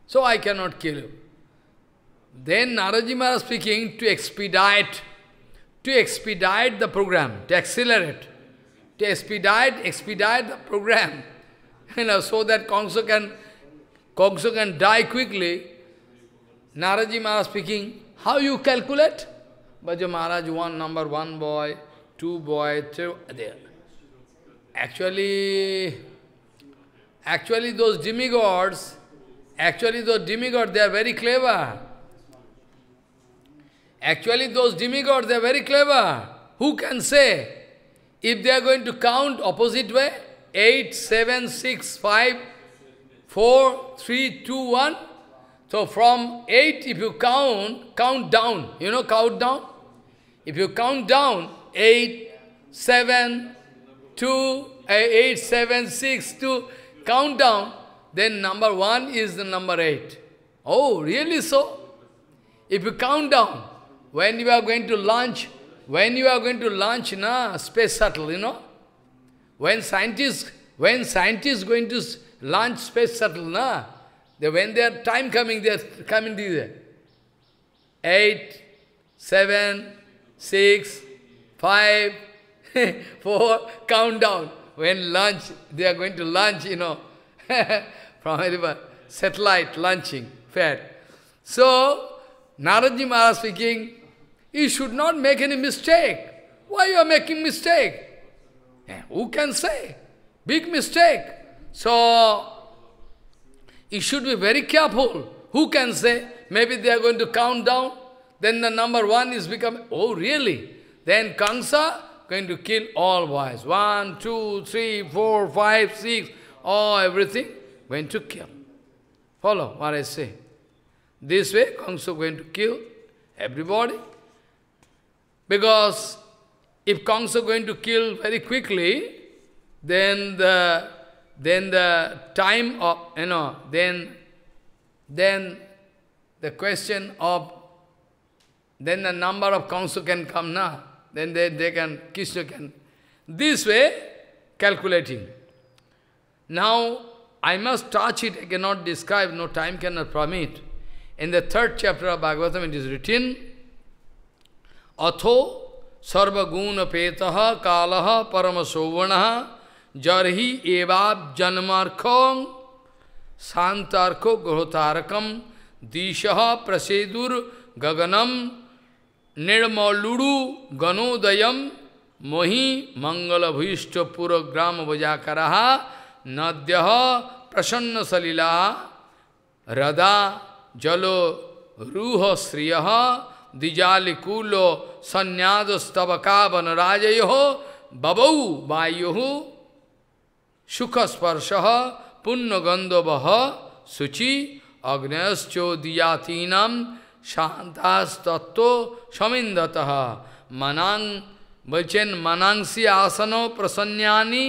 So I cannot kill him. Then Naraji Maharaj speaking to expedite, to expedite the program, to accelerate, to expedite, expedite the program, you know, so that Kongso can, Kongso can die quickly. Naraji Maharaj speaking, how you calculate? Bhaja Maharaj, one number, one boy, two boy, three, there. Actually, actually those demigods, actually those demigods, they are very clever. Actually those demigods, they are very clever. Who can say? If they are going to count opposite way, 8, 7, 6, 5, 4, 3, 2, 1. So from 8, if you count, count down, you know count down? If you count down, 8, 7, two, eight, seven, six, two, countdown, then number one is the number eight. Oh, really so? If you count down, when you are going to launch, when you are going to launch na space shuttle, you know? When scientists, when scientists going to launch space shuttle, na, they, when their time coming, they are coming there. Eight, seven, six, five, four, countdown. When lunch, they are going to lunch, you know, from Hyderabad, satellite launching fair So, Naraji Maharaj speaking, you should not make any mistake. Why you are making mistake? Eh, who can say? Big mistake. So, you should be very careful. Who can say? Maybe they are going to count down. Then the number one is become, oh really? Then Kansa, going to kill all boys. One, two, three, four, five, six, all oh, everything going to kill. Follow what I say. This way, Kangsa going to kill everybody. Because if Kangsa going to kill very quickly, then the then the time of you know then then the question of then the number of Kangsa can come now. Then they, they can, Krishna can, this way, calculating. Now, I must touch it, I cannot describe, no time cannot permit. In the third chapter of Bhagavatam, it is written, Atho guna petaha kalaha paramasovanaha jarhi evab janmarkham santarko grotarakam disha prasedur gaganam Nirmaluru ganodayam mohi mangala bhuishta puragrama vajakaraha nadyaha prasanna salila radha jalo ruha sriyaha dijalikullo sannyadostabaka vanarajayo babau vayohu Shukasparshaha punna gandavaha suchi अग्नयश्चोदियातीनाम शांतास्तत्व समिंदत मनांग बोलचन मनांसी आसनो प्रसन्यानी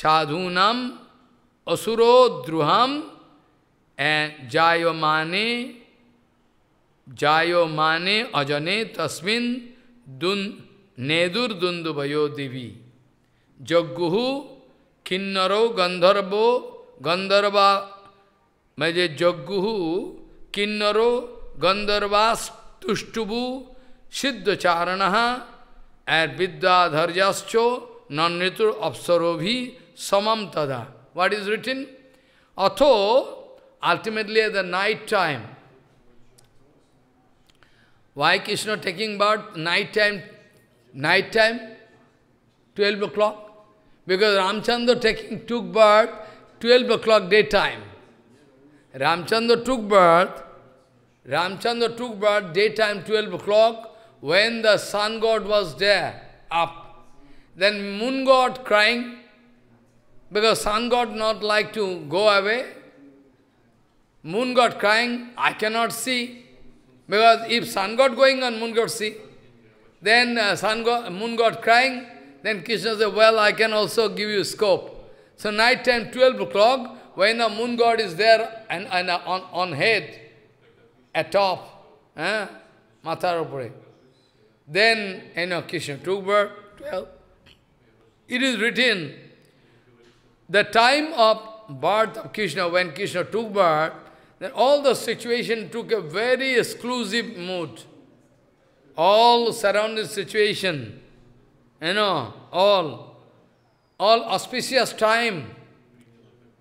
साधूनम असुरो द्रुहम ए जायो माने जायो माने अजने तस्मिन दुन नेदुर्दुंदुभयो देवी जग्गुहु किन्नरो गंधर्वो गंधर्वा मैं जग्गुहु किन्नरो गंधर्वास सिद्धचारण सिद्ध चारण एर विद्याधर्जाश्चो नन्तुर अवसरो भी समम तदा व्हाट इज रिटिन अथो ultimately at the night time why Krishna taking birth night time night time twelve o'clock because Ramchandra taking took birth twelve o'clock day time Ramchandra took birth Ramchandra took birth daytime 12 o'clock when the sun god was there, up. Then moon god crying, because sun god not like to go away. Moon god crying, I cannot see. Because if sun god going on, moon god see. Then uh, sun god, moon god crying, then Krishna said, well, I can also give you scope. So night time, 12 o'clock, when the moon god is there and, and uh, on, on head, atop, eh? মাথার Then, you know, Krishna took birth, 12. It is written, the time of birth of Krishna, when Krishna took birth, then all the situation took a very exclusive mood. All surrounding situation, you know, all, all auspicious time.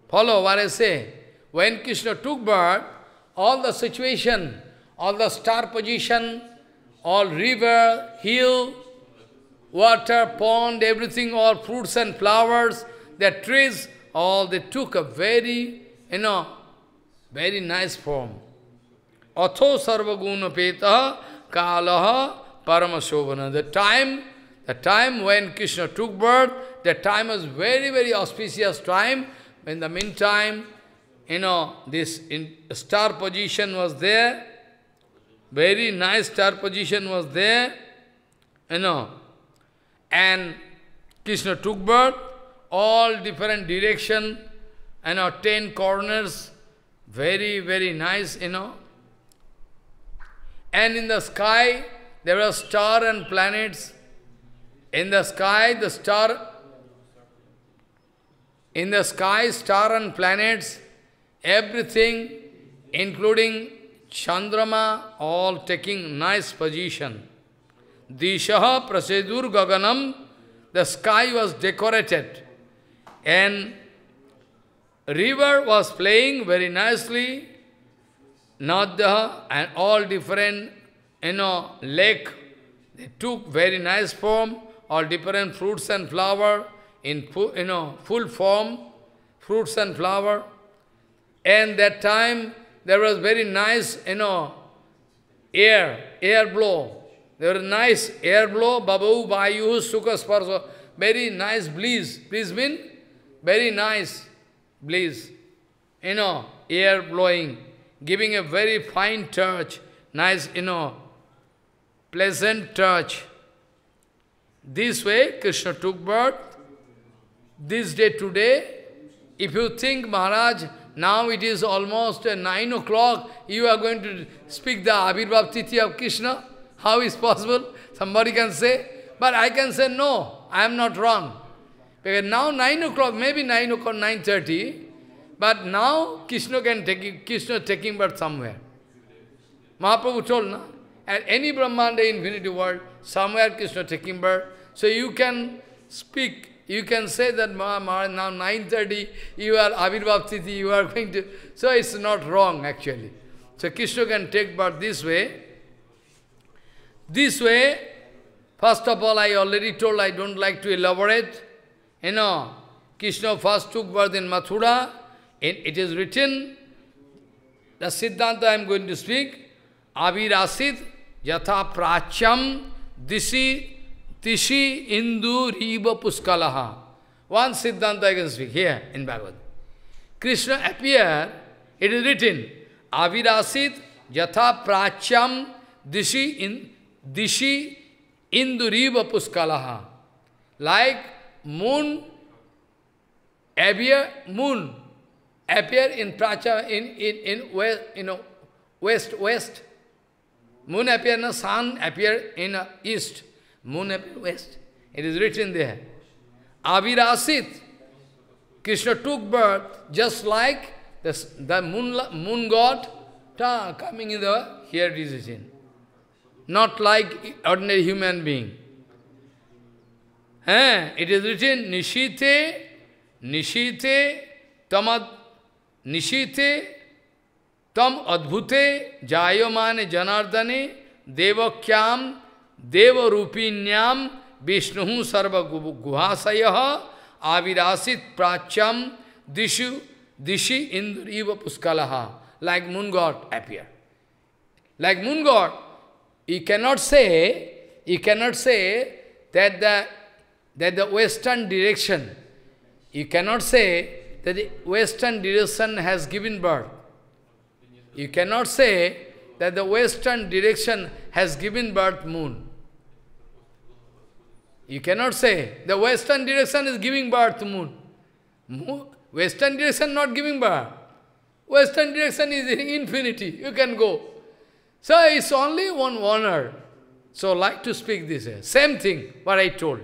Follow what I say. When Krishna took birth, all the situation, all the star position, all river, hill, water, pond, everything, all fruits and flowers, the trees, all they took a very, you know, very nice form. Atho sarvaguna pita kalaha paramasovana. The time, the time when Krishna took birth, the time was very, very auspicious time. In the meantime, you know, this star position was there, very nice star position was there, you know, and Krishna took birth, all different direction, you know, ten corners, very, very nice, you know. And in the sky, there were star and planets. In the sky, the star, in the sky, star and planets, everything, including Chandrama, all taking nice position. Dishaha Prasedur Gaganam, the sky was decorated and river was playing very nicely. Nadha and all different, you know, lake, they took very nice form, all different fruits and flower in, you know, full form, fruits and flower. And that time, there was very nice, you know, air, air blow. There was nice air blow, babu, vayu, sukha, sparsa. Very nice bliss. breeze wind, very nice bliss. You know, air blowing, giving a very fine touch, nice, you know, pleasant touch. This way, Krishna took birth. This day, today, if you think, Maharaj, now it is almost 9 o'clock, you are going to speak the Abhirbhav Titi of Krishna? How is possible? Somebody can say, but I can say, no, I am not wrong. Because now 9 o'clock, maybe 9 o'clock, 9.30, but now Krishna can take Krishna taking birth somewhere. Mahaprabhu told, na? at any Brahmanda infinity world, somewhere Krishna taking birth. So you can speak you can say that Ma, now 9.30, you are Abhirbhav you are going to... So it's not wrong actually. So Krishna can take birth this way. This way, first of all, I already told I don't like to elaborate. You know, Krishna first took birth in Mathura. In, it is written, the Siddhanta I am going to speak, Abhirasit yatha pracham disi Tishi Indu Riva Puskalaha. One Siddhanta I can speak here in Bhagavad. Krishna appeared, it is written, Avirasit jatha Pracham Dishi in Dishi Riva Puskalaha. Like moon appear moon appear in Pracha in, in, in west you know west west. Moon appear in the sun appear in east. Moon appeared west. It is written there. Avirasit. Krishna took birth just like the, the moon, moon god ta, coming in the here it is Not like ordinary human being. Eh? It is written Nishite, Nishite, Tamad, Nishite, Tam Adbhute, Jayomane Janardane, Devakyam, देवरूपिण्याम विष्णु सर्व गुहाशय आविरासित प्राच्यम दिशु dishu इंद्र इव पुष्कलहा like moon god appear. Like moon god, he cannot say, you cannot say that the, that the western direction, you cannot say that the western direction has given birth. You cannot say that the western direction has given birth moon. You cannot say the western direction is giving birth to moon. moon. Western direction not giving birth. Western direction is infinity. You can go. So it's only one honor. So like to speak this. Same thing what I told.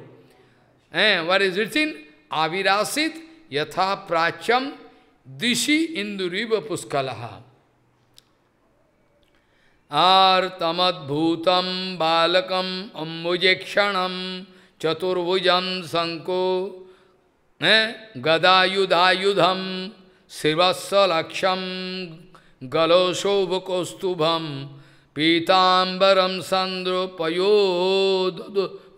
Eh, what is written? Avirasit yatha pracham dishi induriva puskalaha. आर्तमद्भूत बालकम अम्बुजेक्षण चतुर्भुज शंको गदायुधायुधम शिवस्वक्षम गलोशोभकोस्तुभम पीतांबरम संद्र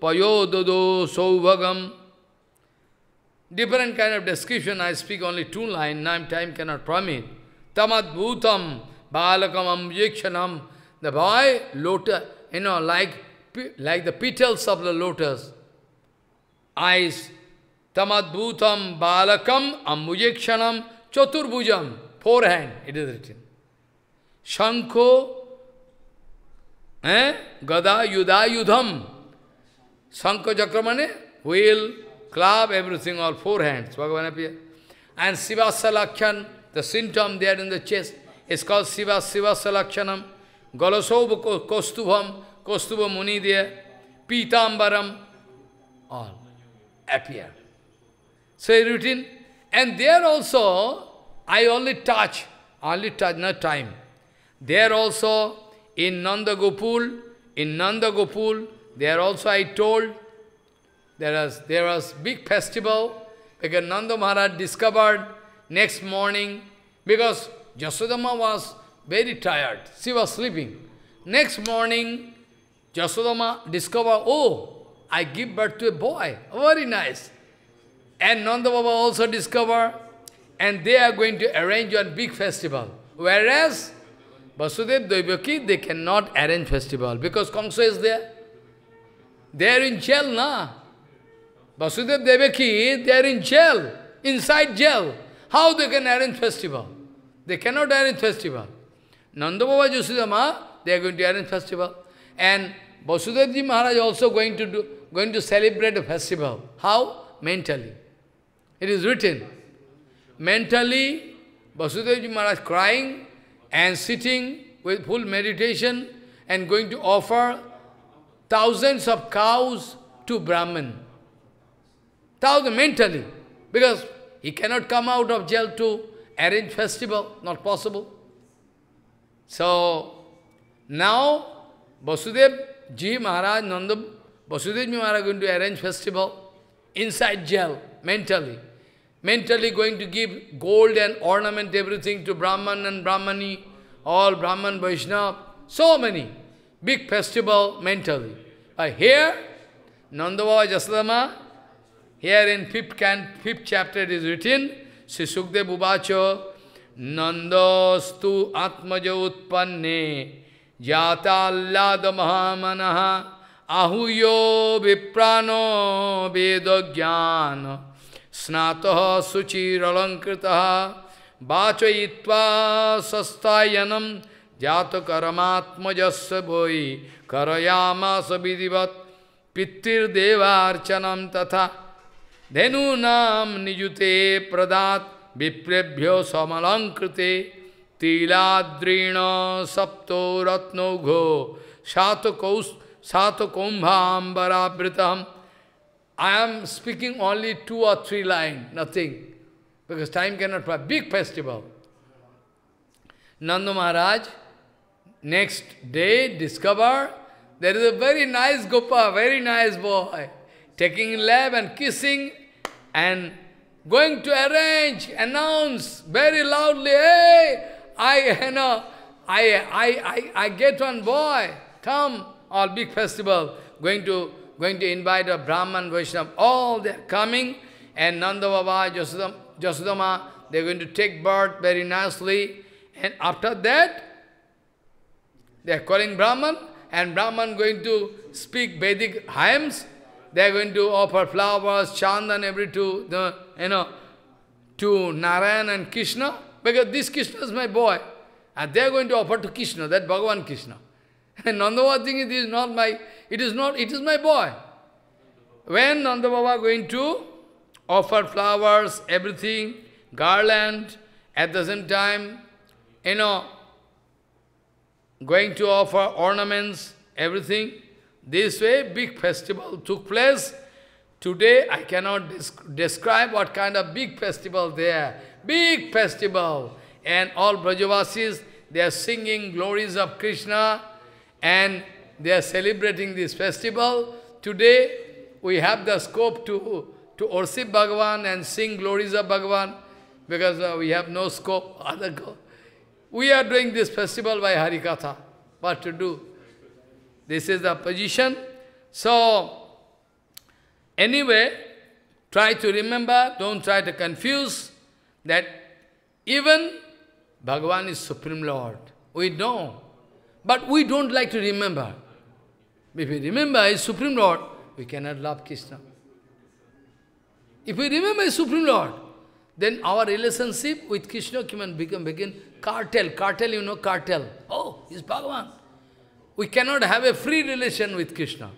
पयोदो सौभगम different kind of description I speak only two line नाइम टाइम कैन नॉट प्रमिट तमद्भूतम बालकम अम्बुजेक्षण The boy, lotus, you know, like, like the petals of the lotus. Eyes, tamadbhutam balakam ambujekshanam chaturbhujam. Forehand, it is written. Shankho, eh? Gada yuda yudham. Shankho chakramane, wheel, club, everything, all four hands. Bhagavan appear. And the symptom there in the chest, is called Siva Siva Salakshanam. Galasobha Kostubham, Kostuva Muni Pitambaram, all appear. Say routine. And there also, I only touch, only touch, not time. There also, in Nanda in Nanda there also I told, there was, there was big festival, because Nanda Maharaj discovered next morning, because Yasodama was very tired. She was sleeping. Next morning, Jasodama discovered, oh, I give birth to a boy. Very nice. And Nanda Baba also discovered, and they are going to arrange one big festival. Whereas, Vasudev Doivaki, they cannot arrange festival because Kongso is there. They are in jail, na? Vasudev Devaki, they are in jail, inside jail. How they can arrange festival? They cannot arrange festival. Nandababa Yasudama, they are going to arrange festival. And Vasudevji Maharaj also going to do, going to celebrate a festival. How? Mentally. It is written. Mentally, Vasudevji Maharaj crying and sitting with full meditation and going to offer thousands of cows to Brahman. Thousands mentally. Because he cannot come out of jail to arrange festival, not possible. So, now Basudev Ji Maharaj, Nanda, Basudev Ji Maharaj going to arrange festival inside jail, mentally. Mentally going to give gold and ornament, everything to Brahman and Brahmani, all Brahman, Vaishnav, so many. Big festival mentally. But here, Nanda Baba Jasadama, here in fifth, can, fifth chapter it is written, Sisukdev Ubacho, नंदोस्तु आत्मज उत्पन्ने जाताल्लाद महामन आहूयो विप्राणो वेद ज्ञान स्नात शुचिरलंकृत वाचय्वा सस्तायनम जातकर्मात्मजस् वै करयामास विधिवत पितृर्देवार्चनम तथा धेनूना निजुते प्रदात विप्रेभ्यो समलंकृते तिलाद्रीण सप्तो रत्नौघो सातकौ सातकुंभाबरावृतम I am speaking only two और three line nothing because time can not big festival Nanda Maharaj next day discover there is a very nice gopa very nice boy taking lap and kissing and going to arrange, announce very loudly, hey, I, you know, I, I, I, I get one boy, come, all big festival, going to, going to invite a Brahman, Vaishnav, all they're coming, and Nanda Baba, Jasudama, they're going to take birth very nicely, and after that, they're calling Brahman, and Brahman going to speak Vedic hymns, they are going to offer flowers, chandan, every to, the, you know, to Narayan and Krishna, because this Krishna is my boy. And they are going to offer to Krishna, that Bhagavan Krishna. And Nandababa thing is not my, it is not, it is my boy. When Nandababa going to offer flowers, everything, garland, at the same time, you know, going to offer ornaments, everything, this way, big festival took place. Today, I cannot describe what kind of big festival there. Big festival. And all Brajavasis, they are singing glories of Krishna and they are celebrating this festival. Today, we have the scope to, to worship Bhagavan and sing glories of Bhagavan because uh, we have no scope. Other we are doing this festival by Harikatha. What to do? This is the position. So, anyway, try to remember, don't try to confuse that even Bhagavan is Supreme Lord. We know. But we don't like to remember. If we remember is Supreme Lord, we cannot love Krishna. If we remember is Supreme Lord, then our relationship with Krishna can become begin cartel. Cartel, you know, cartel. Oh, he's Bhagavan. We cannot have a free relation with Krishna.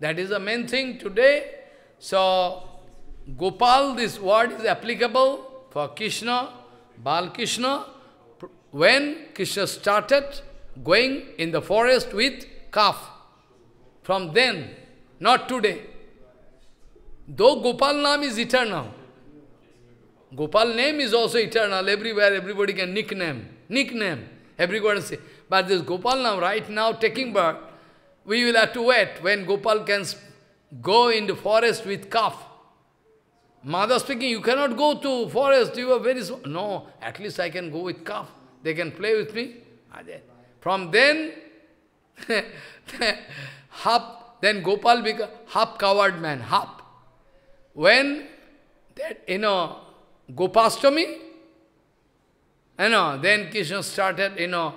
That is the main thing today. So, Gopal, this word is applicable for Krishna, Bal Krishna, when Krishna started going in the forest with calf. From then, not today. Though Gopal name is eternal, Gopal name is also eternal. Everywhere, everybody can nickname. Nickname. Everybody say, but this Gopal now, right now, taking birth, we will have to wait when Gopal can go in the forest with calf. Mother speaking, you cannot go to forest, you are very small. No, at least I can go with calf. They can play with me. Ah, From then, half, then Gopal become half coward man, half. When that, you know, Gopastami, you know, then Krishna started, you know,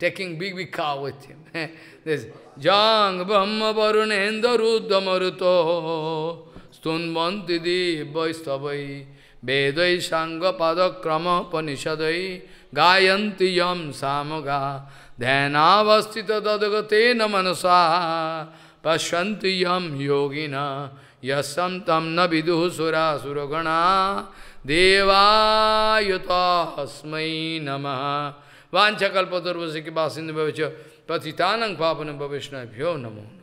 taking big, big cow with him. this Jang Brahma Varunendra Ruddhamaruto Stunvanti Divaistavai Vedai Sangha Padakrama Panishadai Gayanti Yam Samaga Dhyanavastita Dadagatena Manasa Pashyanti Yam Yogina Yasam Tam Nabiduh Sura Suragana Deva Yuta Namaha Vanchakalpatarvasikivasindu bhavacya patitanang papanam bhavishnabhyo namo.